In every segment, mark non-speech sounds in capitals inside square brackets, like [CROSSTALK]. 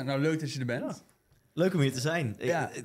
nou leuk dat je er bent. Leuk om hier te zijn.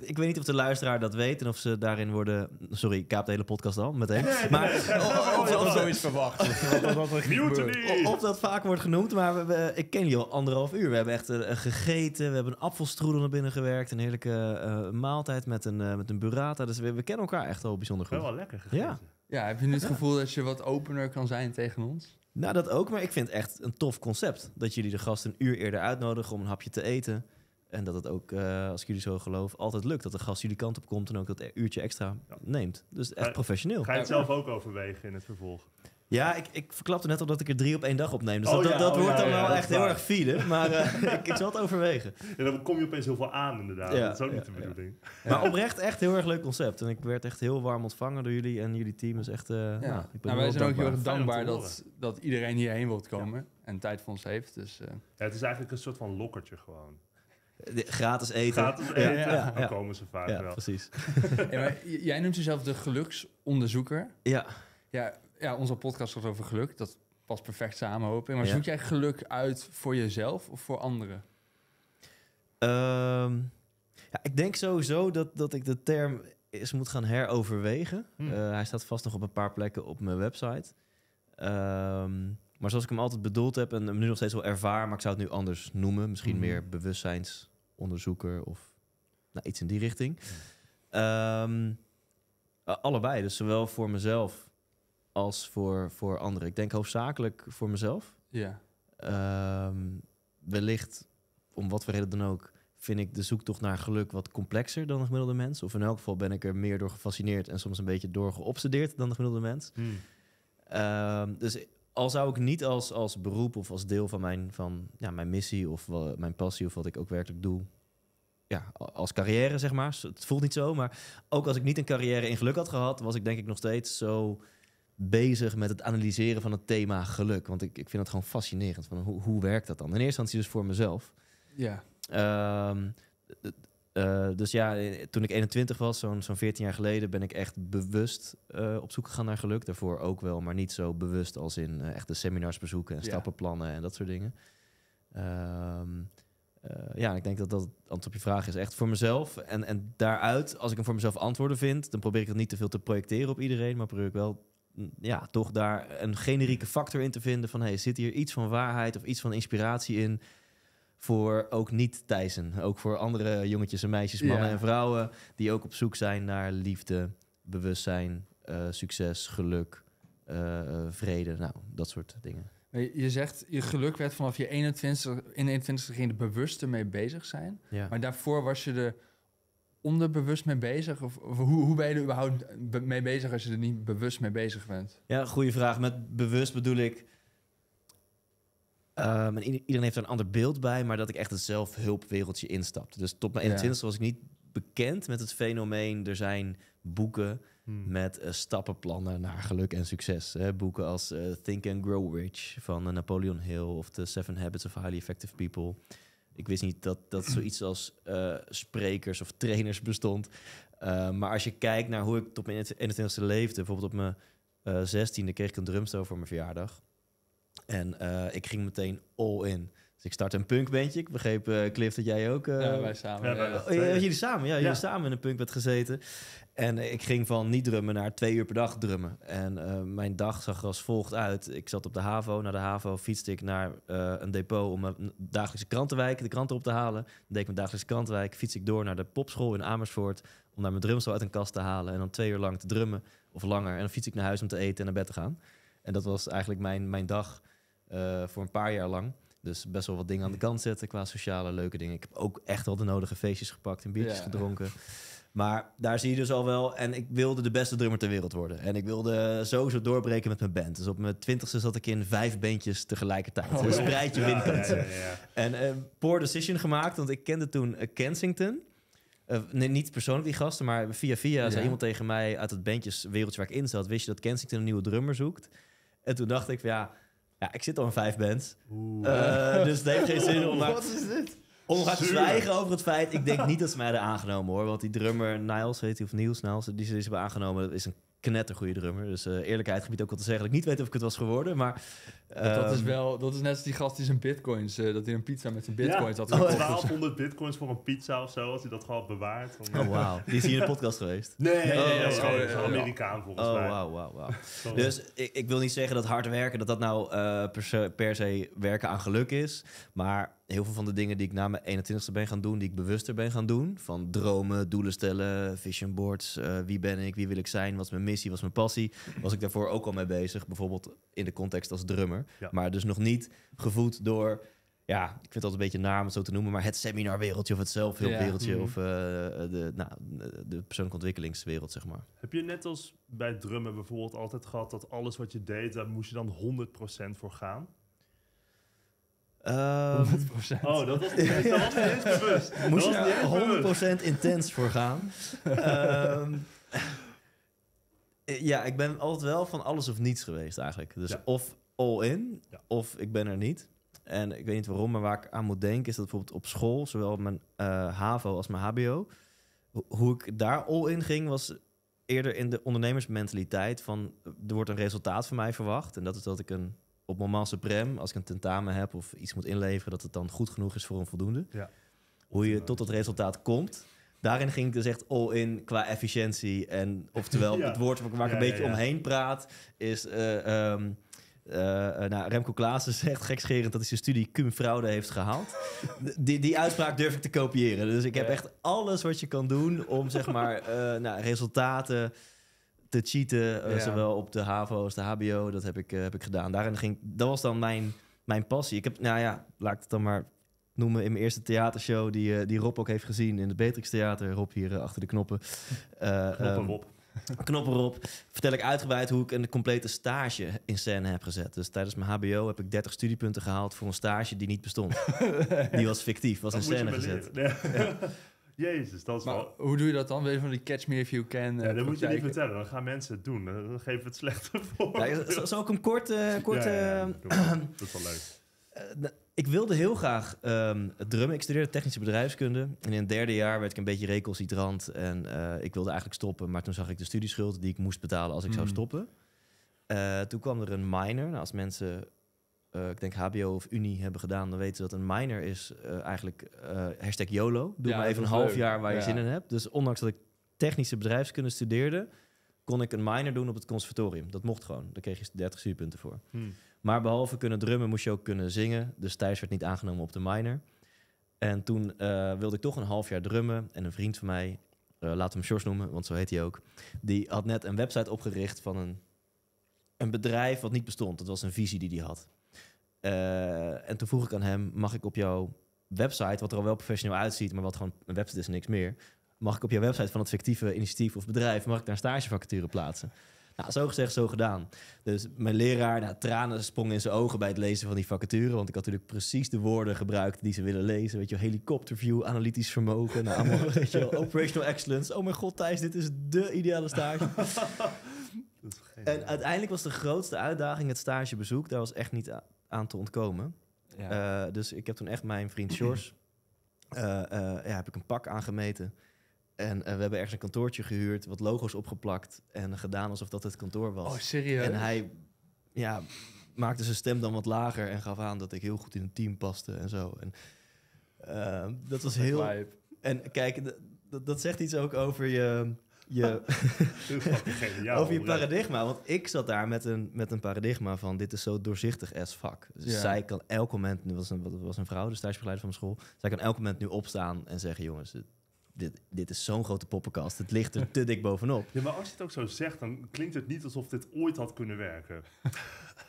Ik, weet niet of de luisteraar dat weet en of ze daarin worden... Sorry, ik kaap de hele podcast al meteen. maar oh, oh, oh, of, zoiets verwacht. of, of dat vaak wordt genoemd, maar we, ik ken je al anderhalf uur. We hebben echt eh, gegeten, we hebben een appelstroedel naar binnen gewerkt. Een heerlijke uh, maaltijd met een, uh, met een burrata. Dus we, kennen elkaar echt al bijzonder goed. Wel, wel lekker gegeten. ja, heb je nu het gevoel dat je wat opener kan zijn tegen ons? Nou, dat ook. Maar ik vind het echt een tof concept. Dat jullie de gast een uur eerder uitnodigen om een hapje te eten. En dat het ook, eh, als ik jullie zo geloof, altijd lukt. Dat de gast jullie kant op komt en ook dat uurtje extra neemt. Dus echt professioneel. Ga je het zelf ook overwegen in het vervolg? Ja, ik, ik verklapte net al dat ik er drie op één dag opneem. Dus oh dat, dat, oh wordt dan wel echt heel erg file. Maar eh, [LAUGHS] ik, ik, zal het overwegen. En dan kom je opeens heel veel aan, inderdaad. dat is ook niet de bedoeling. Maar oprecht echt heel erg leuk concept. En ik werd echt heel warm ontvangen door jullie en jullie team. is echt. Uh, nou, ik ben wij zijn ook heel erg dankbaar dat, dat iedereen hierheen wilt komen en tijd voor ons heeft. Dus, eh. het is eigenlijk een soort van lokkertje gewoon. gratis eten. Gratis eten. Ja, ja, Dan komen ze vaak wel. Precies. [LAUGHS] jij noemt jezelf de geluksonderzoeker. Ja. Ja, ja, onze podcast was over geluk. Dat past perfect samen, hoop Maar ja. zoek jij geluk uit voor jezelf of voor anderen? Ehm, ja, ik denk sowieso dat, dat ik de term eens moet gaan heroverwegen. Hmm. Eh, hij staat vast nog op een paar plekken op mijn website. Ehm, maar zoals ik hem altijd bedoeld heb en hem nu nog steeds wel ervaar, maar ik zou het nu anders noemen. Misschien hmm. meer bewustzijnsonderzoeker of nou, iets in die richting. Hmm. Ehm, allebei, dus zowel voor mezelf als voor, voor anderen. Ik denk hoofdzakelijk voor mezelf. Ja. Ehm, wellicht, om wat voor reden dan ook, vind ik de zoektocht naar geluk wat complexer dan de gemiddelde mens. Of in elk geval ben ik er meer door gefascineerd en soms een beetje door geobsedeerd dan de gemiddelde mens. Hmm. Ehm, dus al zou ik niet als, als beroep of als deel van mijn, van, ja, mijn missie of mijn passie of wat ik ook werkelijk doe. Ja, als carrière, zeg maar. Het voelt niet zo, maar ook als ik niet een carrière in geluk had gehad, was ik denk ik nog steeds zo bezig met het analyseren van het thema geluk. Want ik, ik vind het gewoon fascinerend. Van hoe, hoe werkt dat dan? In eerste instantie dus voor mezelf. Ja. Ehm, eh, dus ja, eh, toen ik 21 was, zo'n zo'n 14 jaar geleden, ben ik echt bewust eh, op zoek gegaan naar geluk. Daarvoor ook wel, maar niet zo bewust als in echte seminars bezoeken en stappen stappenplannen en dat soort dingen. Ehm, ja, ik denk dat dat het antwoord op je vraag is echt voor mezelf. En, en daaruit, als ik hem voor mezelf antwoorden vind, dan probeer ik dat niet te veel te projecteren op iedereen, maar probeer ik wel ja, toch daar een generieke hmm. factor in te vinden van... Hey, zit hier iets van waarheid of iets van inspiratie in voor ook niet Thijssen? Ook voor andere jongetjes en meisjes, mannen en vrouwen... die ook op zoek zijn naar liefde, bewustzijn, eh, succes, geluk, eh, vrede. Nou, dat soort dingen. Je zegt, je geluk werd vanaf je 21, in 21 ging je er bewust mee bezig zijn. Maar daarvoor was je er onderbewust mee bezig? Of, hoe, hoe, ben je er überhaupt mee bezig als je er niet bewust mee bezig bent? Ja, goede vraag. Met bewust bedoel ik. Ehm, iedereen heeft er een ander beeld bij, maar dat ik echt het zelfhulpwereldje instapte. Dus tot mijn 21 ja. was ik niet bekend met het fenomeen. Er zijn boeken hmm. met eh, stappenplannen naar geluk en succes. Hè? Boeken als eh, Think and Grow Rich van eh, Napoleon Hill of The Seven Habits of Highly Effective People. Ik wist niet dat, dat zoiets als eh, sprekers of trainers bestond. Eh, maar als je kijkt naar hoe ik tot mijn 21ste leefde, bijvoorbeeld op mijn uh, eh, 16e kreeg ik een drumstel voor mijn verjaardag. En ik ging meteen all in ik start een punkbandje. Ik begreep, eh, Cliff, dat jij ook... Eh, ja, wij samen. Oh, jullie samen, ja. Jullie samen in een punkband gezeten. En eh, ik ging van niet drummen naar twee uur per dag drummen. En mijn dag zag er als volgt uit. Ik zat op de HAVO. naar de HAVO fietste ik naar een depot om mijn dagelijkse krantenwijk, de kranten op te halen. Dan deed ik mijn dagelijkse krantenwijk. Fiets ik door naar de popschool in Amersfoort om naar mijn drumstel uit een kast te halen. En dan twee uur lang te drummen of langer. En dan fiets ik naar huis om te eten en naar bed te gaan. En dat was eigenlijk mijn, mijn dag voor een paar jaar lang. Dus best wel wat dingen aan de kant zetten qua sociale leuke dingen. Ik heb ook echt wel de nodige feestjes gepakt en biertjes gedronken. [LAUGHS] Maar daar zie je dus al wel. En ik wilde de beste drummer ter wereld worden. En ik wilde sowieso doorbreken met mijn band. Dus op mijn twintigste zat ik in vijf bandjes tegelijkertijd. een oh, dus en uh, poor decision gemaakt, want ik kende toen eh, Kensington. Uh, niet persoonlijk die gasten, maar via via zei iemand tegen mij uit het bandjeswereldje waar ik in zat... wist je dat Kensington een nieuwe drummer zoekt? En toen dacht ik van ja ja, ik zit al in vijf bands. Eh, dus het heeft geen zin om... Wat is dit? Om te zwijgen over het feit. Ik denk niet dat ze mij hebben aangenomen hoor. Want die drummer Niles, heet hij, of Niels Niles, die ze, die ze hebben aangenomen, dat is een goede drummer. Dus uh, eerlijkheid gebied ook al te zeggen dat ik niet weet of ik het was geworden, maar... Dat is ehm, wel... Dat is net als die gast die zijn bitcoins... Eh, dat hij een pizza met zijn bitcoins ja. had oh, gekocht. Oh, 1200 bitcoins voor een pizza of zo, als hij dat gewoon bewaart. Oh, wauw. Die is hier in de podcast geweest? Nee, nee, nee, oh, is gewoon oh, Amerikaan volgens oh, mij. wauw, wauw, dus ik, ik, wil niet zeggen dat hard werken, dat dat nou uh, per, se, per se werken aan geluk is, maar heel veel van de dingen die ik na mijn 21ste ben gaan doen, die ik bewuster ben gaan doen. Van dromen, doelen stellen, vision boards. Eh, wie ben ik, wie wil ik zijn, wat is mijn missie, wat is mijn passie. Was ik daarvoor ook al mee bezig, bijvoorbeeld in de context als drummer. Maar dus nog niet gevoed door, ja, ik vind het altijd een beetje naam om het zo te noemen, maar het seminarwereldje of het zelfhulpwereldje of eh, de, nou, de persoonlijke ontwikkelingswereld, zeg maar. Heb je net als bij drummen bijvoorbeeld altijd gehad dat alles wat je deed, daar moest je dan 100% voor gaan? 100%. Ehm, oh, dat was, niet, Moest 100% intens voor gaan. Ehm, eh, ja, ik ben altijd wel van alles of niets geweest eigenlijk. Dus of all in, of ik ben er niet. En ik weet niet waarom, maar waar ik aan moet denken... is dat bijvoorbeeld op school, zowel mijn uh, HAVO als mijn HBO... hoe ik daar all in ging, was eerder in de ondernemersmentaliteit... van er wordt een resultaat van mij verwacht... en dat is dat ik een op moment prem als ik een tentamen heb of iets moet inleveren, dat het dan goed genoeg is voor een voldoende. Ja. Hoe je tot dat resultaat komt. Daarin ging ik dus echt all in qua efficiëntie. En oftewel, [LAUGHS] het woord waar ik, een beetje omheen praat, is. Eh, ehm, eh, eh, nou, Remco Klaassen zegt gekscherend dat hij zijn studie cum fraude heeft gehaald. [LAUGHS] die, die uitspraak durf ik te kopiëren. Dus ik heb echt alles wat je kan doen om zeg maar, nou, resultaten te cheaten, eh, zowel op de HAVO als de HBO. Dat heb ik, eh, heb ik gedaan. Daarin ging, dat was dan mijn, mijn passie. Ik heb, nou ja, laat ik het dan maar noemen in mijn eerste theatershow die, eh, die Rob ook heeft gezien in het Beatrix Theater. Rob hier achter de knoppen. [LAUGHS] Ehm, [LAUGHS] knoppen Rob. Vertel ik uitgebreid hoe ik een complete stage in scène heb gezet. Dus tijdens mijn HBO heb ik 30 studiepunten gehaald voor een stage die niet bestond. [LAUGHS] die was fictief, was een in scène gezet. Jezus, dat is maar wel... hoe doe je dat dan? Weet je van die catch me if you can? Ja, eh, dat moet je niet vertellen. Dan gaan mensen het doen. Dan geven we het slechte voor. [LAUGHS] Ja, zal ik korte, eh, kort... ja, eh, dat is wel leuk. [CLEARS THROAT] Nou, ik wilde heel graag ehm, drummen. Ik studeerde technische bedrijfskunde. En in het derde jaar werd ik een beetje recalcitrant. En ik wilde eigenlijk stoppen. Maar toen zag ik de studieschuld die ik moest betalen als ik zou hmm. stoppen. toen kwam er een minor. Nou, als mensen eh, ik denk HBO of Unie hebben gedaan, dan weten dat een minor is eh, eigenlijk eh, hashtag YOLO. Doe maar even een half jaar waar je zin in hebt. Dus ondanks dat ik technische bedrijfskunde studeerde, kon ik een minor doen op het conservatorium. Dat mocht gewoon. Daar kreeg je 30 studiepunten voor. Hm. Maar behalve kunnen drummen moest je ook kunnen zingen. Dus Thijs werd niet aangenomen op de minor. En toen wilde ik toch een half jaar drummen. En een vriend van mij, uh, laten we hem George noemen, want zo heet hij ook. Die had net een website opgericht van een, een bedrijf wat niet bestond. Dat was een visie die hij had. Eh, en toen vroeg ik aan hem, mag ik op jouw website, wat er al wel professioneel uitziet, maar wat gewoon een website is, niks meer. Mag ik op jouw website van het fictieve initiatief of bedrijf, mag ik daar stagevacature plaatsen? Nou, zo gezegd, zo gedaan. Dus mijn leraar, nou, tranen sprongen in zijn ogen bij het lezen van die vacature. Want ik had natuurlijk precies de woorden gebruikt die ze willen lezen. Weet je, helikopterview, analytisch vermogen, nou, allemaal, [LAUGHS] weet je, operational excellence. Oh mijn god, Thijs, dit is de ideale stage. [LAUGHS] en uiteindelijk was de grootste uitdaging het stagebezoek. Daar was echt niet aan te ontkomen. Ja. Eh, dus ik heb toen echt mijn vriend Sjors, [CLEARS THROAT] eh, eh, ja, heb ik een pak aangemeten. En we hebben ergens een kantoortje gehuurd, wat logo's opgeplakt en gedaan alsof dat het kantoor was. Oh, serieus? En hij ja, maakte zijn stem dan wat lager en gaf aan dat ik heel goed in het team paste en zo. En dat was heel... En kijk, dat zegt iets ook over je je, over je paradigma. Want ik zat daar met een, met een paradigma van dit is zo doorzichtig as fuck. Dus zij kan elk moment, nu was een, was een vrouw, de stagebegeleider van mijn school, zij kan elk moment nu opstaan en zeggen jongens, dit, dit is zo'n grote poppenkast. Het ligt er te dik bovenop. Ja, maar als je het ook zo zegt, dan klinkt het niet alsof dit ooit had kunnen werken.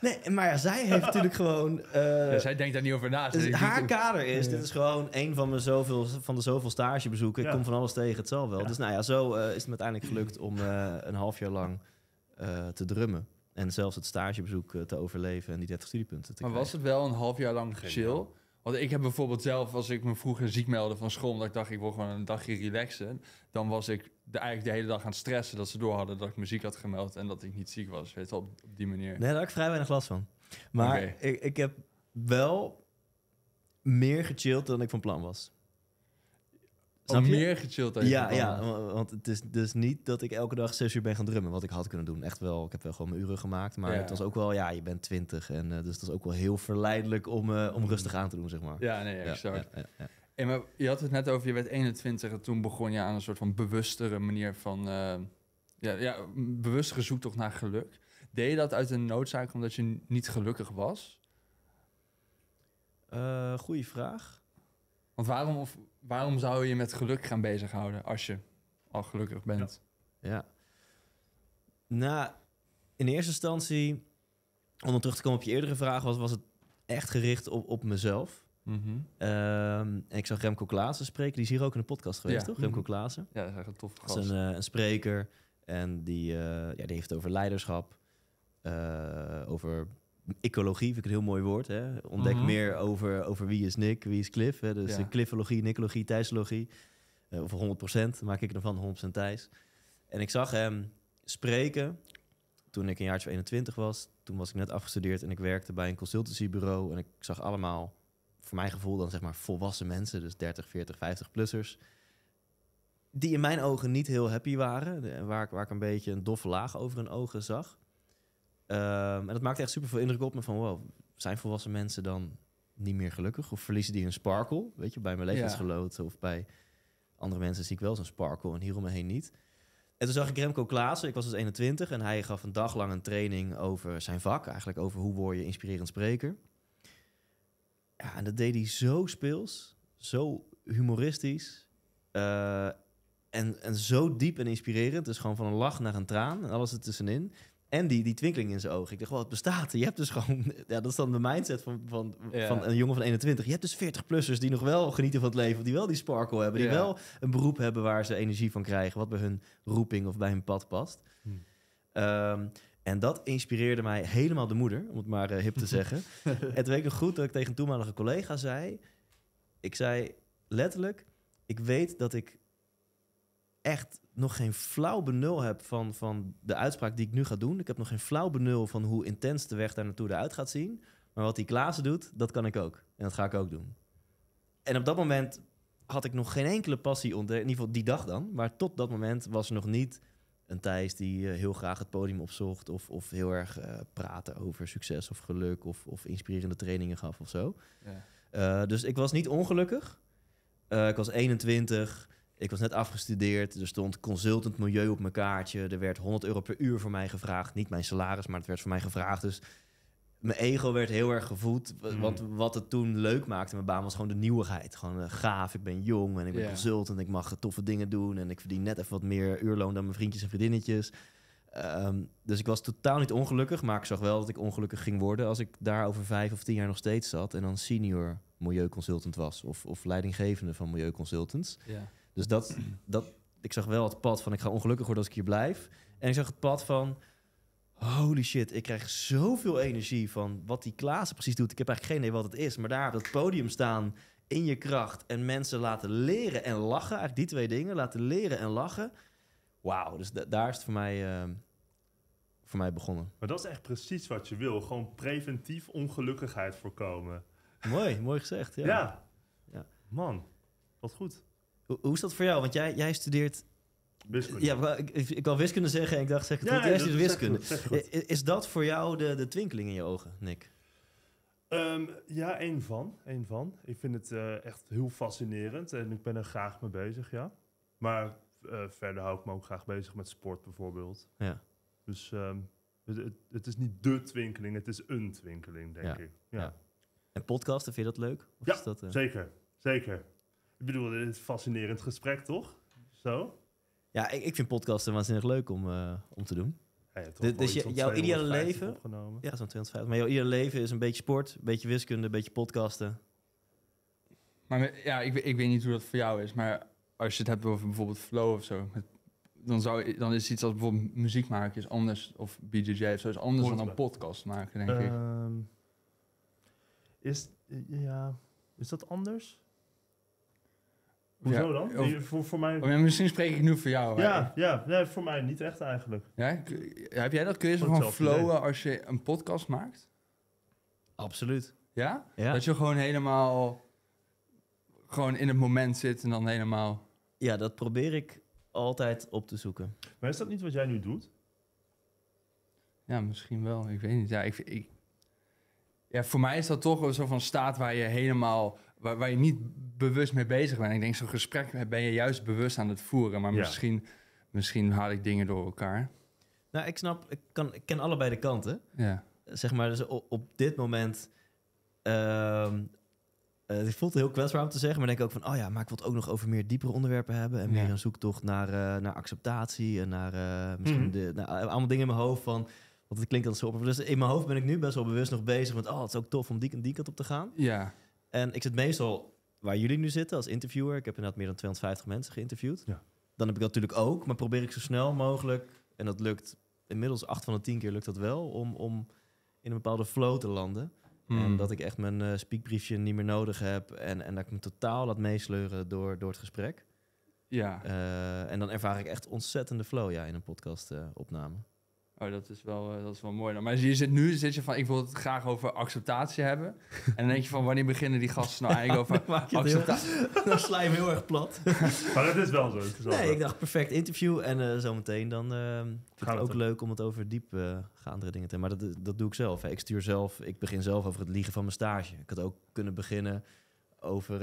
Nee, maar zij heeft natuurlijk gewoon... Eh, zij denkt daar niet over na. Dus haar kader is, dit is gewoon een van, mijn zoveel, van de zoveel stagebezoeken. Ik kom van alles tegen, het wel. Dus nou ja, zo eh, is het uiteindelijk gelukt om eh, een half jaar lang te drummen. En zelfs het stagebezoek te overleven en die 30 studiepunten te krijgen. Maar was het wel een half jaar lang chill? Want ik heb bijvoorbeeld zelf, als ik me vroeger ziek meldde van school, omdat ik dacht ik wil gewoon een dagje relaxen, dan was ik de, eigenlijk de hele dag aan het stressen dat ze door hadden dat ik me ziek had gemeld en dat ik niet ziek was. Weet je, op, die manier. Nee, daar had ik vrij weinig last van. Maar ik, ik heb wel meer gechilled dan ik van plan was meer gechilled Ja, ja, want het is dus niet dat ik elke dag zes uur ben gaan drummen. Wat ik had kunnen doen. Echt wel. Ik heb wel gewoon mijn uren gemaakt. Maar het was ook wel, ja, je bent twintig. En eh, dus dat was ook wel heel verleidelijk om, eh, om rustig aan te doen, zeg maar. Ja, nee, exact. Ja, ja, en maar je had het net over, je werd 21 en toen begon je aan een soort van bewustere manier van... Uh, ja, ja, bewustere zoektocht naar geluk. Deed je dat uit een noodzaak omdat je niet gelukkig was? goeie vraag. Want waarom of waarom zou je met geluk gaan bezighouden als je al gelukkig bent? Ja. Nou, in eerste instantie, om dan terug te komen op je eerdere vraag, was, was het echt gericht op, op mezelf. Mhm. en ehm, ik zag Remco Klaassen spreken. Die is hier ook in de podcast geweest, toch? Mhm. Remco Klaassen. Ja, dat is echt een tof gast. Dat is een, eh, een spreker. En die, eh, ja, die heeft over leiderschap. Eh, over ecologie vind ik een heel mooi woord. Hè? Ontdek mhm. meer over, over wie is Nick, wie is Cliff. Hè? Dus eh, cliffologie, Nickologie, Thijsologie. Eh, over 100%, maak ik ervan 100% Thijs. En ik zag hem spreken toen ik een jaartje 21 was. Toen was ik net afgestudeerd en ik werkte bij een consultancybureau. En ik zag allemaal, voor mijn gevoel dan zeg maar volwassen mensen. Dus 30, 40, 50-plussers. Die in mijn ogen niet heel happy waren. Waar ik, waar ik een beetje een doffe laag over hun ogen zag. Ehm, en dat maakt echt super veel indruk op me van wow, zijn volwassen mensen dan niet meer gelukkig? Of verliezen die hun sparkle? Weet je, bij mijn levensgenoten of bij andere mensen zie ik wel zo'n sparkle en hier om me heen niet. En toen zag ik Remco Klaassen, ik was dus 21 en hij gaf een dag lang een training over zijn vak, eigenlijk over hoe word je inspirerend spreker. Ja, en dat deed hij zo speels, zo humoristisch eh, en, en zo diep en inspirerend. Dus gewoon van een lach naar een traan en alles ertussenin. En die, die twinkeling in zijn ogen. Ik dacht, wat bestaat Je hebt dus gewoon... [LAUGHS] Ja, dat is dan de mindset van, van, van een jongen van 21. Je hebt dus 40-plussers die nog wel genieten van het leven. die wel die sparkle hebben. Die wel een beroep hebben waar ze energie van krijgen. Wat bij hun roeping of bij hun pad past. Hm. Ehm, en dat inspireerde mij helemaal de moeder. Om het maar eh, hip te zeggen. [LAUGHS] het weet nog goed dat ik tegen een toenmalige collega zei... Ik zei letterlijk... Ik weet dat ik echt nog geen flauw benul heb van, van de uitspraak die ik nu ga doen. Ik heb nog geen flauw benul van hoe intens de weg daar naartoe eruit gaat zien. Maar wat die Klaassen doet, dat kan ik ook. En dat ga ik ook doen. En op dat moment had ik nog geen enkele passie ontdekt. In ieder geval die dag dan. Maar tot dat moment was er nog niet een Thijs die eh, heel graag het podium opzocht. Of, of heel erg eh, praten over succes of geluk. Of, of inspirerende trainingen gaf of zo. Ja. Eh, dus ik was niet ongelukkig. ik was 21. Ik was net afgestudeerd, er stond consultant milieu op mijn kaartje. Er werd 100 euro per uur voor mij gevraagd. Niet mijn salaris, maar het werd voor mij gevraagd. Dus mijn ego werd heel erg gevoed. Hmm. Want wat het toen leuk maakte, mijn baan, was gewoon de nieuwigheid. Gewoon eh, gaaf, ik ben jong en ik ben consultant. Ik mag toffe dingen doen en ik verdien net even wat meer uurloon dan mijn vriendjes en vriendinnetjes. Ehm, dus ik was totaal niet ongelukkig, maar ik zag wel dat ik ongelukkig ging worden als ik daar over vijf of tien jaar nog steeds zat en dan senior milieu consultant was of, of leidinggevende van milieuconsultants. Ja. Dus dat, dat, ik zag wel het pad van ik ga ongelukkig worden als ik hier blijf. En ik zag het pad van holy shit, ik krijg zoveel energie van wat die Klaassen precies doet. Ik heb eigenlijk geen idee wat het is, maar daar op dat podium staan in je kracht en mensen laten leren en lachen. Eigenlijk die twee dingen, laten leren en lachen. Wauw, dus daar is het voor mij, eh, voor mij begonnen. Maar dat is echt precies wat je wil. Gewoon preventief ongelukkigheid voorkomen. Mooi, mooi gezegd. Ja. ja. ja. Man, wat goed. Hoe, is dat voor jou? Want jij, jij studeert... Wiskunde. Ja, ik, ik, kan wiskunde zeggen en ik dacht, zeg het ja, eerst is wiskunde. Is dat voor jou de, de twinkeling in je ogen, Nick? Ehm, ja, één van, één van. Ik vind het eh, echt heel fascinerend en ik ben er graag mee bezig, ja. Maar eh, verder hou ik me ook graag bezig met sport bijvoorbeeld. Ja. Dus ehm, het, het, is niet de twinkeling, het is een twinkeling, denk ik. Ja. En podcasten, vind je dat leuk? Of ja, is dat, eh, zeker. Zeker. Ik bedoel, dit is een fascinerend gesprek, toch? Zo? Ja, ik, ik vind podcasten waanzinnig leuk om, eh, om te doen. Ja, je dus jouw ideale leven... Opgenomen. Ja, zo'n 250. Maar jouw ideale leven is een beetje sport, een beetje wiskunde, een beetje podcasten. Maar ja, ik, ik weet niet hoe dat voor jou is, maar als je het hebt over bijvoorbeeld flow of zo... dan, zou, dan is iets als bijvoorbeeld muziek maken is anders... of BJJ of zo is anders dan een podcast maken, denk ik. Ehm, is, ja, is dat anders? Hoezo dan? voor, voor mij... Oh, misschien spreek ik nu voor jou. Ja, ja nee, voor mij niet echt eigenlijk. Ja? Heb jij dat? Kun je zo van flowen als je een podcast maakt? Absoluut. Ja? Dat je gewoon helemaal gewoon in het moment zit en dan helemaal... Ja, dat probeer ik altijd op te zoeken. Maar is dat niet wat jij nu doet? Ja, misschien wel. Ik weet niet. Ja, ik, ja voor mij is dat toch een soort van staat waar je helemaal waar, waar je niet bewust mee bezig bent. Ik denk, zo'n gesprek ben je juist bewust aan het voeren. Maar misschien, misschien haal ik dingen door elkaar. Nou, ik snap, ik, kan, ik ken allebei de kanten. Ja. Zeg maar, dus op, dit moment. Uh, het voelt heel kwetsbaar om te zeggen, maar denk ook van, oh ja, maar ik wil het ook nog over meer diepere onderwerpen hebben. En meer een zoektocht naar, eh, naar acceptatie en naar eh, misschien mhm. de, nou, allemaal dingen in mijn hoofd van, want het klinkt als zo op. Dus in mijn hoofd ben ik nu best wel bewust nog bezig met, oh, het is ook tof om die die kant op te gaan. Ja. En ik zit meestal waar jullie nu zitten als interviewer. Ik heb inderdaad meer dan 250 mensen geïnterviewd. Ja. Dan heb ik dat natuurlijk ook, maar probeer ik zo snel mogelijk, en dat lukt inmiddels acht van de tien keer lukt dat wel, om, om in een bepaalde flow te landen. En hmm. dat ik echt mijn eh, speakbriefje niet meer nodig heb en, en dat ik me totaal laat meesleuren door, door het gesprek. Ja. Eh, en dan ervaar ik echt ontzettende flow ja, in een podcast opname Oh, dat is wel, eh, dat is wel mooi. Maar je zit nu zit je van, ik wil het graag over acceptatie hebben. En dan denk je van, wanneer beginnen die gasten nou eigenlijk [LAUGHS] over acceptatie? [LAUGHS] dan sla je heel erg plat. [LAUGHS] maar dat is wel zo. nee, ik dacht, perfect interview. En uh, zometeen dan uh, vind het ook leuk om het over diep andere dingen te hebben. Maar dat, dat doe ik zelf. Hè. Ik stuur zelf, ik begin zelf over het liegen van mijn stage. Ik had ook kunnen beginnen over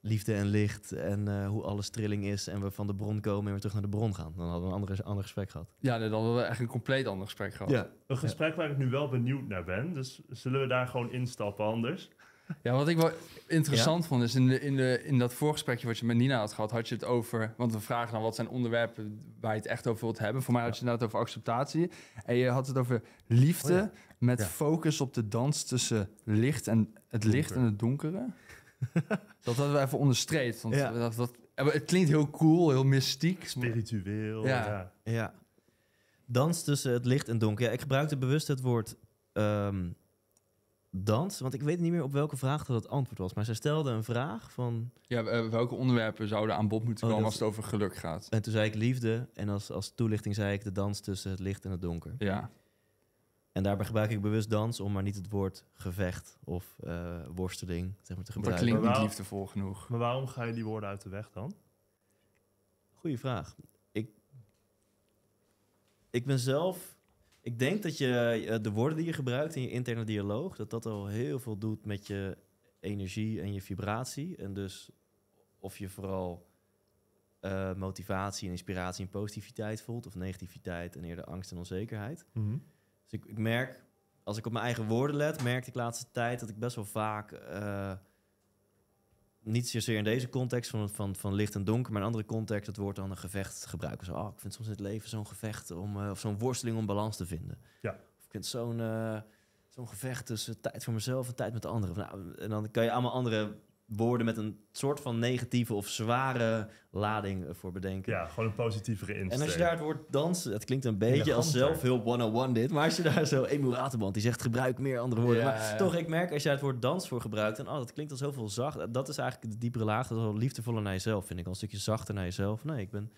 liefde en licht en eh, hoe alles trilling is en we van de bron komen en weer terug naar de bron gaan. Dan hadden we een ander, ander gesprek gehad. Ja, dan hadden we echt een compleet ander gesprek gehad. Ja. Een gesprek waar ik nu wel benieuwd naar ben. Dus zullen we daar gewoon instappen anders? Ja, wat ik wel interessant vond is in, in, de, in dat voorgesprekje wat je met Nina had gehad, had je het over, want we vragen dan wat zijn onderwerpen waar je het echt over wilt hebben. Voor mij had je het over acceptatie. En je had het over liefde oh met focus op de dans tussen licht en, het licht en het donkere. [LAUGHS] dat hadden we even onderstreept. Want dat, dat, het klinkt heel cool, heel mystiek. Spiritueel. Ja. ja. Dans tussen het licht en donker. Ja, ik gebruikte bewust het woord ehm, dans. Want ik weet niet meer op welke vraag dat het antwoord was. Maar zij stelde een vraag van... Ja, eh, welke onderwerpen zouden aan bod moeten oh, komen als het over geluk gaat? En toen zei ik liefde. En als, als toelichting zei ik de dans tussen het licht en het donker. Ja. En daarbij gebruik ik bewust dans om maar niet het woord gevecht of uh, worsteling zeg maar, te gebruiken. Dat klinkt niet liefdevol genoeg. Maar waarom ga je die woorden uit de weg dan? Goeie vraag. Ik, ik ben zelf... Ik denk dat je eh, de woorden die je gebruikt in je interne dialoog... dat dat al heel veel doet met je energie en je vibratie. En dus of je vooral eh, motivatie en inspiratie en positiviteit voelt... of negativiteit en eerder angst en onzekerheid... Mm dus ik, merk, als ik op mijn eigen woorden let, merkte ik de laatste tijd dat ik best wel vaak. Eh, niet zozeer in deze context van, van, van licht en donker, maar in andere context het woord dan een gevecht gebruiken. Zo, oh, ik vind soms in het leven zo'n gevecht om, eh, of zo'n worsteling om balans te vinden. Ja. Of ik vind zo'n eh, zo'n gevecht tussen tijd voor mezelf en tijd met de anderen. Nou, en dan kan je allemaal andere woorden met een soort van negatieve of zware lading voor bedenken. Ja, gewoon een positievere insteek. En als je daar het woord dansen, het klinkt een beetje als als zelfhulp 101 dit, maar als je daar zo Emu Ratenband, die zegt gebruik meer andere woorden. Ja, maar toch, ik merk als je het woord dans voor gebruikt, dan oh, dat klinkt als heel veel zacht. Dat is eigenlijk de diepere laag, dat is wel liefdevoller naar jezelf, vind ik. Al een stukje zachter naar jezelf. Nee, ik ben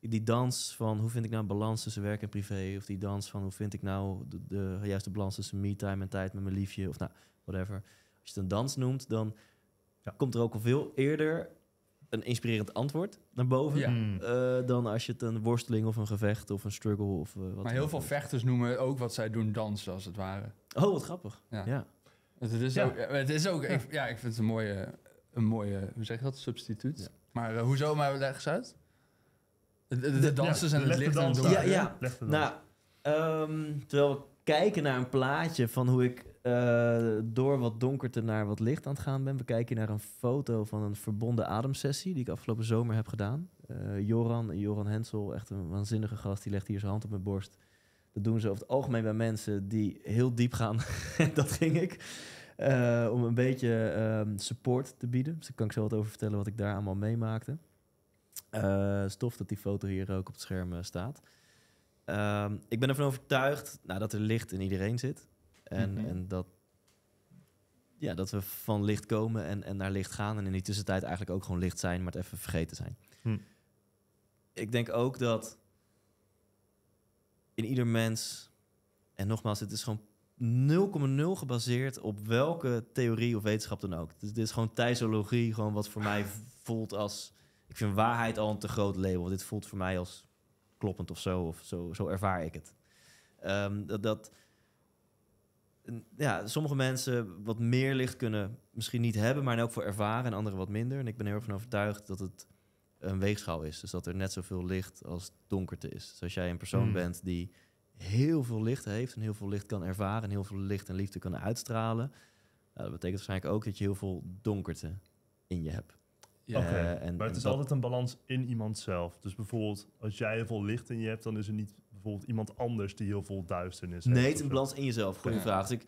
die dans van hoe vind ik nou balans tussen werk en privé, of die dans van hoe vind ik nou de, de juiste balans tussen me-time en tijd met mijn liefje, of nou, whatever. Als je het een dans noemt, dan komt er ook al veel eerder een inspirerend antwoord naar boven. Ja. Hmm. Eh, dan als je het een worsteling of een gevecht of een struggle of eh, wat Maar heel veel vechters noemen ook wat zij doen dansen, als het ware. Oh, wat grappig. Ja. Het is ook, het is ook ik, ja. Ik, vind het een mooie, een mooie hoe zeg je dat, substituut. Maar eh, hoezo, maar leg eens uit. De, dansers en het licht Ja, Nou, ehm, terwijl we kijken naar een plaatje van hoe ik eh, door wat donkerte naar wat licht aan het gaan ben, we kijken naar een foto van een verbonden ademsessie die ik afgelopen zomer heb gedaan. Eh, Joran, Joran Hensel, echt een waanzinnige gast, die legt hier zijn hand op mijn borst. Dat doen ze over het algemeen bij mensen die heel diep gaan. [LAUGHS] dat ging ik. Eh, om een beetje ehm, support te bieden. Dus daar kan ik zo wat over vertellen wat ik daar allemaal meemaakte. stof dat die foto hier ook op het scherm staat. Ehm, ik ben ervan overtuigd nou, dat er licht in iedereen zit. En, mhm. en dat, ja, dat we van licht komen en, en naar licht gaan. En in die tussentijd eigenlijk ook gewoon licht zijn, maar het even vergeten zijn. Hm. Ik denk ook dat in ieder mens, en nogmaals, het is gewoon 0,0 gebaseerd op welke theorie of wetenschap dan ook. Dus dit is gewoon thijsologie, gewoon wat voor mij voelt als... Ik vind waarheid al een te groot label. Dit voelt voor mij als kloppend of zo, of zo, zo ervaar ik het. Ehm, dat, dat, ja, sommige mensen wat meer licht kunnen misschien niet hebben, maar ook voor ervaren en anderen wat minder. En ik ben heel van overtuigd dat het een weegschaal is. Dus dat er net zoveel licht als donkerte is. Dus als jij een persoon hmm. bent die heel veel licht heeft en heel veel licht kan ervaren en heel veel licht en liefde kan uitstralen, dat betekent waarschijnlijk ook dat je heel veel donkerte in je hebt. Ja, eh, maar het is altijd een balans in iemand zelf. Dus bijvoorbeeld, als jij heel veel licht in je hebt, dan is er niet bijvoorbeeld iemand anders die heel veel duisternis heeft? Nee, een balans in jezelf. Goeie vraag. Dus ik,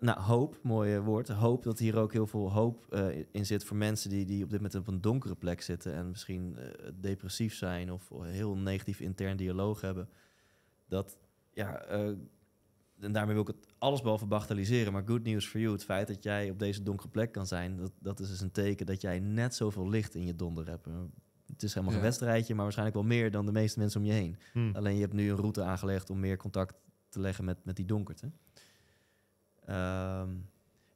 nou, hoop, mooi woord. Hoop dat hier ook heel veel hoop eh, in zit voor mensen die, die op dit moment op een donkere plek zitten en misschien eh, depressief zijn of heel negatief intern dialoog hebben. Dat, ja, eh, en daarmee wil ik het alles behalve bagatelliseren, maar good news for you. Het feit dat jij op deze donkere plek kan zijn, dat, dat is dus een teken dat jij net zoveel licht in je donder hebt het is helemaal een wedstrijdje, maar waarschijnlijk wel meer dan de meeste mensen om je heen. Hmm. Alleen je hebt nu een route aangelegd om meer contact te leggen met, met die donkerte. Ehm,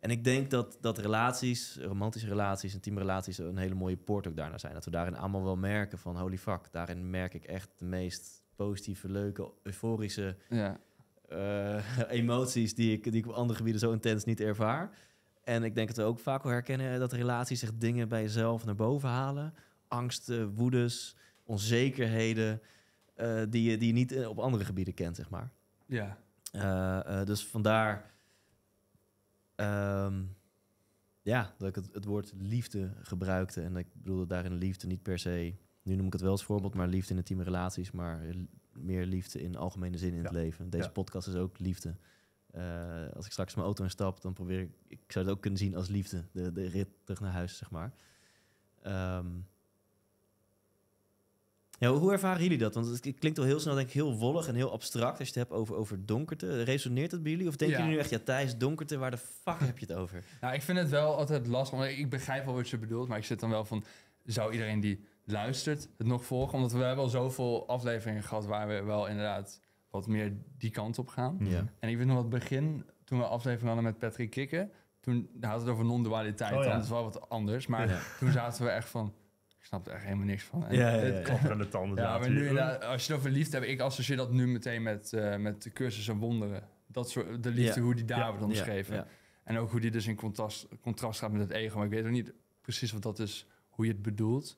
en ik denk dat, dat relaties, romantische relaties, intieme relaties, een hele mooie poort ook daarna zijn. Dat we daarin allemaal wel merken van holy fuck, daarin merk ik echt de meest positieve, leuke, euforische ja. Eh, [LAUGHS] emoties die ik, die ik op andere gebieden zo intens niet ervaar. En ik denk dat we ook vaak wel herkennen dat relaties zich dingen bij jezelf naar boven halen angsten, woedes, onzekerheden. Eh, die, je, die niet eh, op andere gebieden kent, zeg maar. Ja. Eh, dus vandaar. Ehm, ja, dat ik het, het, woord liefde gebruikte. En ik bedoelde daarin liefde niet per se. Nu noem ik het wel als voorbeeld, maar liefde in intieme relaties. Maar meer liefde in algemene zin in het leven. Deze podcast is ook liefde. als ik straks mijn auto instap, dan probeer ik... Ik zou het ook kunnen zien als liefde. De, rit terug naar huis, zeg maar. Ehm, ja, hoe ervaren jullie dat? Want het klinkt al heel snel denk ik heel wollig en heel abstract als je het hebt over, over donkerte. Resoneert dat bij jullie? Of denken jullie nu echt, ja Thijs, donkerte, waar de fuck heb je het over? Nou, ik vind het wel altijd lastig, want ik begrijp wel wat je bedoelt, maar ik zit dan wel van, zou iedereen die luistert het nog volgen? Omdat we hebben al zoveel afleveringen gehad waar we wel inderdaad wat meer die kant op gaan. Ja. En ik weet nog wat begin, toen we aflevering hadden met Patrick Kikken, toen had het over non-dualiteit, dat oh is wel wat anders, maar toen zaten we echt van ik snap er echt helemaal niks van. En ja, ja, ja, Het klopt [LAUGHS] aan de tanden. Ja, maar nu, nou, als je het over liefde hebt, ik associeer dat nu meteen met, eh, met de cursus en wonderen. Dat soort, de liefde, hoe die daar wordt omschreven. En ook hoe die dus in contrast, contrast gaat met het ego. Maar ik weet nog niet precies wat dat is, hoe je het bedoelt.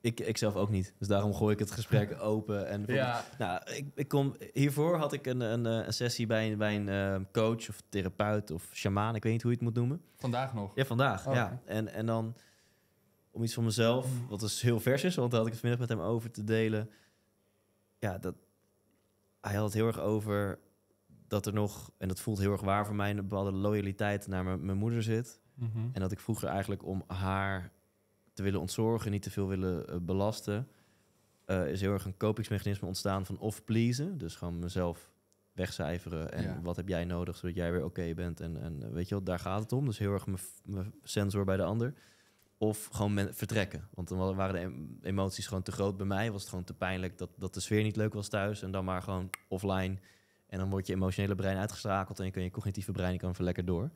Ik, ik zelf ook niet. Dus daarom gooi ik het gesprek [LAUGHS] open. En ja. nou, ik, ik kom, hiervoor had ik een, een, eh, sessie bij, bij een eh, coach of therapeut of shaman. Ik weet niet hoe je het moet noemen. Vandaag nog? Ja, vandaag. Oh, ja. En, en dan om iets van mezelf, mm. wat is dus heel vers is, want daar had ik het vanmiddag met hem over te delen. Ja, dat, hij had het heel erg over dat er nog, en dat voelt heel erg waar voor mij, een bepaalde loyaliteit naar mijn moeder zit. Mhm. En dat ik vroeger eigenlijk om haar te willen ontzorgen, niet te veel willen eh, belasten, eh, is heel erg een kopingsmechanisme ontstaan van of pleasen. Dus gewoon mezelf wegcijferen en wat heb jij nodig zodat jij weer oké bent. En, en eh, weet je wel, daar gaat het om. Dus heel erg mijn sensor bij de ander. Of gewoon vertrekken. Want dan waren de emoties gewoon te groot bij mij. Was het gewoon te pijnlijk dat, dat de sfeer niet leuk was thuis. En dan maar gewoon offline. En dan wordt je emotionele brein uitgestrakeld. En je kan je cognitieve brein kan even lekker door.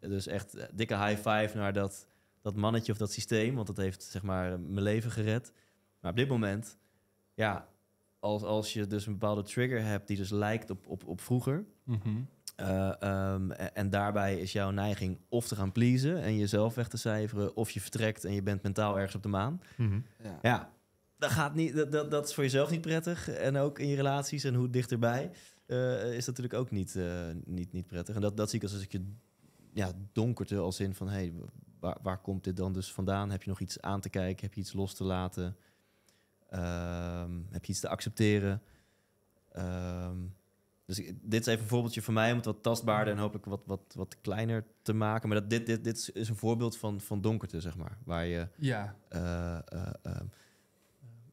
Dus echt eh, dikke high five naar dat, dat mannetje of dat systeem. Want dat heeft zeg maar mijn leven gered. Maar op dit moment, ja, als, als je dus een bepaalde trigger hebt die dus lijkt op, op, op vroeger. Mhm. Eh, ehm, en, daarbij is jouw neiging of te gaan pleasen en jezelf weg te cijferen, of je vertrekt en je bent mentaal ergens op de maan. Mm ja. dat gaat niet. Dat, dat, dat, is voor jezelf niet prettig. En ook in je relaties en hoe dichterbij eh, is dat natuurlijk ook niet, eh, niet, niet prettig. En dat, dat zie ik als een stukje ja, donkerte, als in van hé, hey, waar, waar komt dit dan dus vandaan? Heb je nog iets aan te kijken? Heb je iets los te laten? Ehm, heb je iets te accepteren? Ehm, dus dit is even een voorbeeldje voor mij om het wat tastbaarder en hopelijk wat, wat, wat kleiner te maken. Maar dat, dit, dit, dit is een voorbeeld van, van donkerte, zeg maar. Waar je. Ja. Eh, eh, ehm,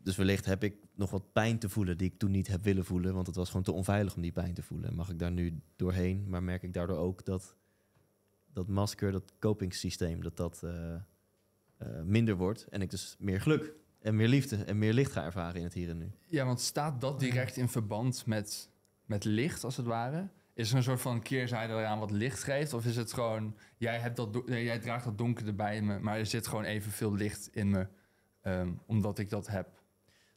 dus wellicht heb ik nog wat pijn te voelen die ik toen niet heb willen voelen. Want het was gewoon te onveilig om die pijn te voelen. Mag ik daar nu doorheen? Maar merk ik daardoor ook dat dat masker, dat kopingssysteem, dat dat eh, minder wordt. En ik dus meer geluk en meer liefde en meer licht gaan ervaren in het hier en nu. Ja, want staat dat direct in verband met, met licht, als het ware? Is er een soort van keerzijde eraan wat licht geeft? Of is het gewoon, jij, hebt dat nee, jij draagt dat donkere bij me, maar er zit gewoon evenveel licht in me, ehm, omdat ik dat heb?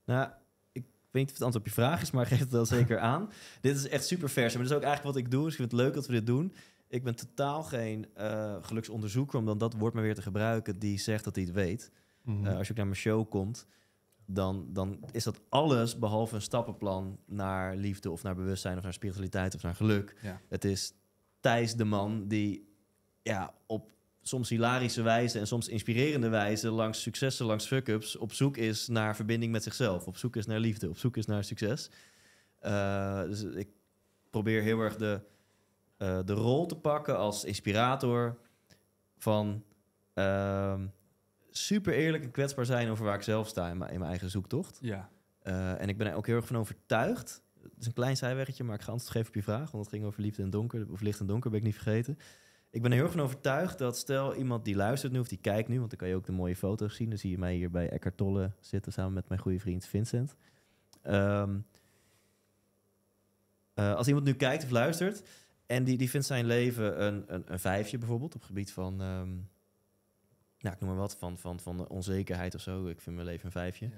Nou, ik weet niet of het antwoord op je vraag is, maar geef het wel [LAUGHS] zeker aan. Dit is echt super vers, maar dat is ook eigenlijk wat ik doe. Dus ik vind het leuk dat we dit doen. Ik ben totaal geen uh, geluksonderzoeker, om dan dat woord maar weer te gebruiken, die zegt dat hij het weet. Mhm. Eh, als je ook naar mijn show komt, dan, dan is dat alles behalve een stappenplan naar liefde of naar bewustzijn of naar spiritualiteit of naar geluk. Het is Thijs de man die ja, op soms hilarische wijze en soms inspirerende wijze langs successen, langs fuck-ups op zoek is naar verbinding met zichzelf, op zoek is naar liefde, op zoek is naar succes. Eh, dus ik probeer heel erg de, eh, de rol te pakken als inspirator van. Ehm, super eerlijk en kwetsbaar zijn over waar ik zelf sta in mijn, in mijn eigen zoektocht. Ja. Eh, en ik ben er ook heel erg van overtuigd. Het is een klein zijweggetje, maar ik ga antwoord geven op je vraag. Want het ging over liefde en donker, of licht en donker, ben ik niet vergeten. Ik ben er heel erg van overtuigd dat stel iemand die luistert nu of die kijkt nu... want dan kan je ook de mooie foto's zien. Dan zie je mij hier bij Eckhart Tolle zitten samen met mijn goede vriend Vincent. Ehm, eh, als iemand nu kijkt of luistert en die, die vindt zijn leven een, een, een vijfje bijvoorbeeld... op gebied van ehm, nou, ik noem maar wat, van, van, van de onzekerheid of zo. Ik vind mijn leven een vijfje.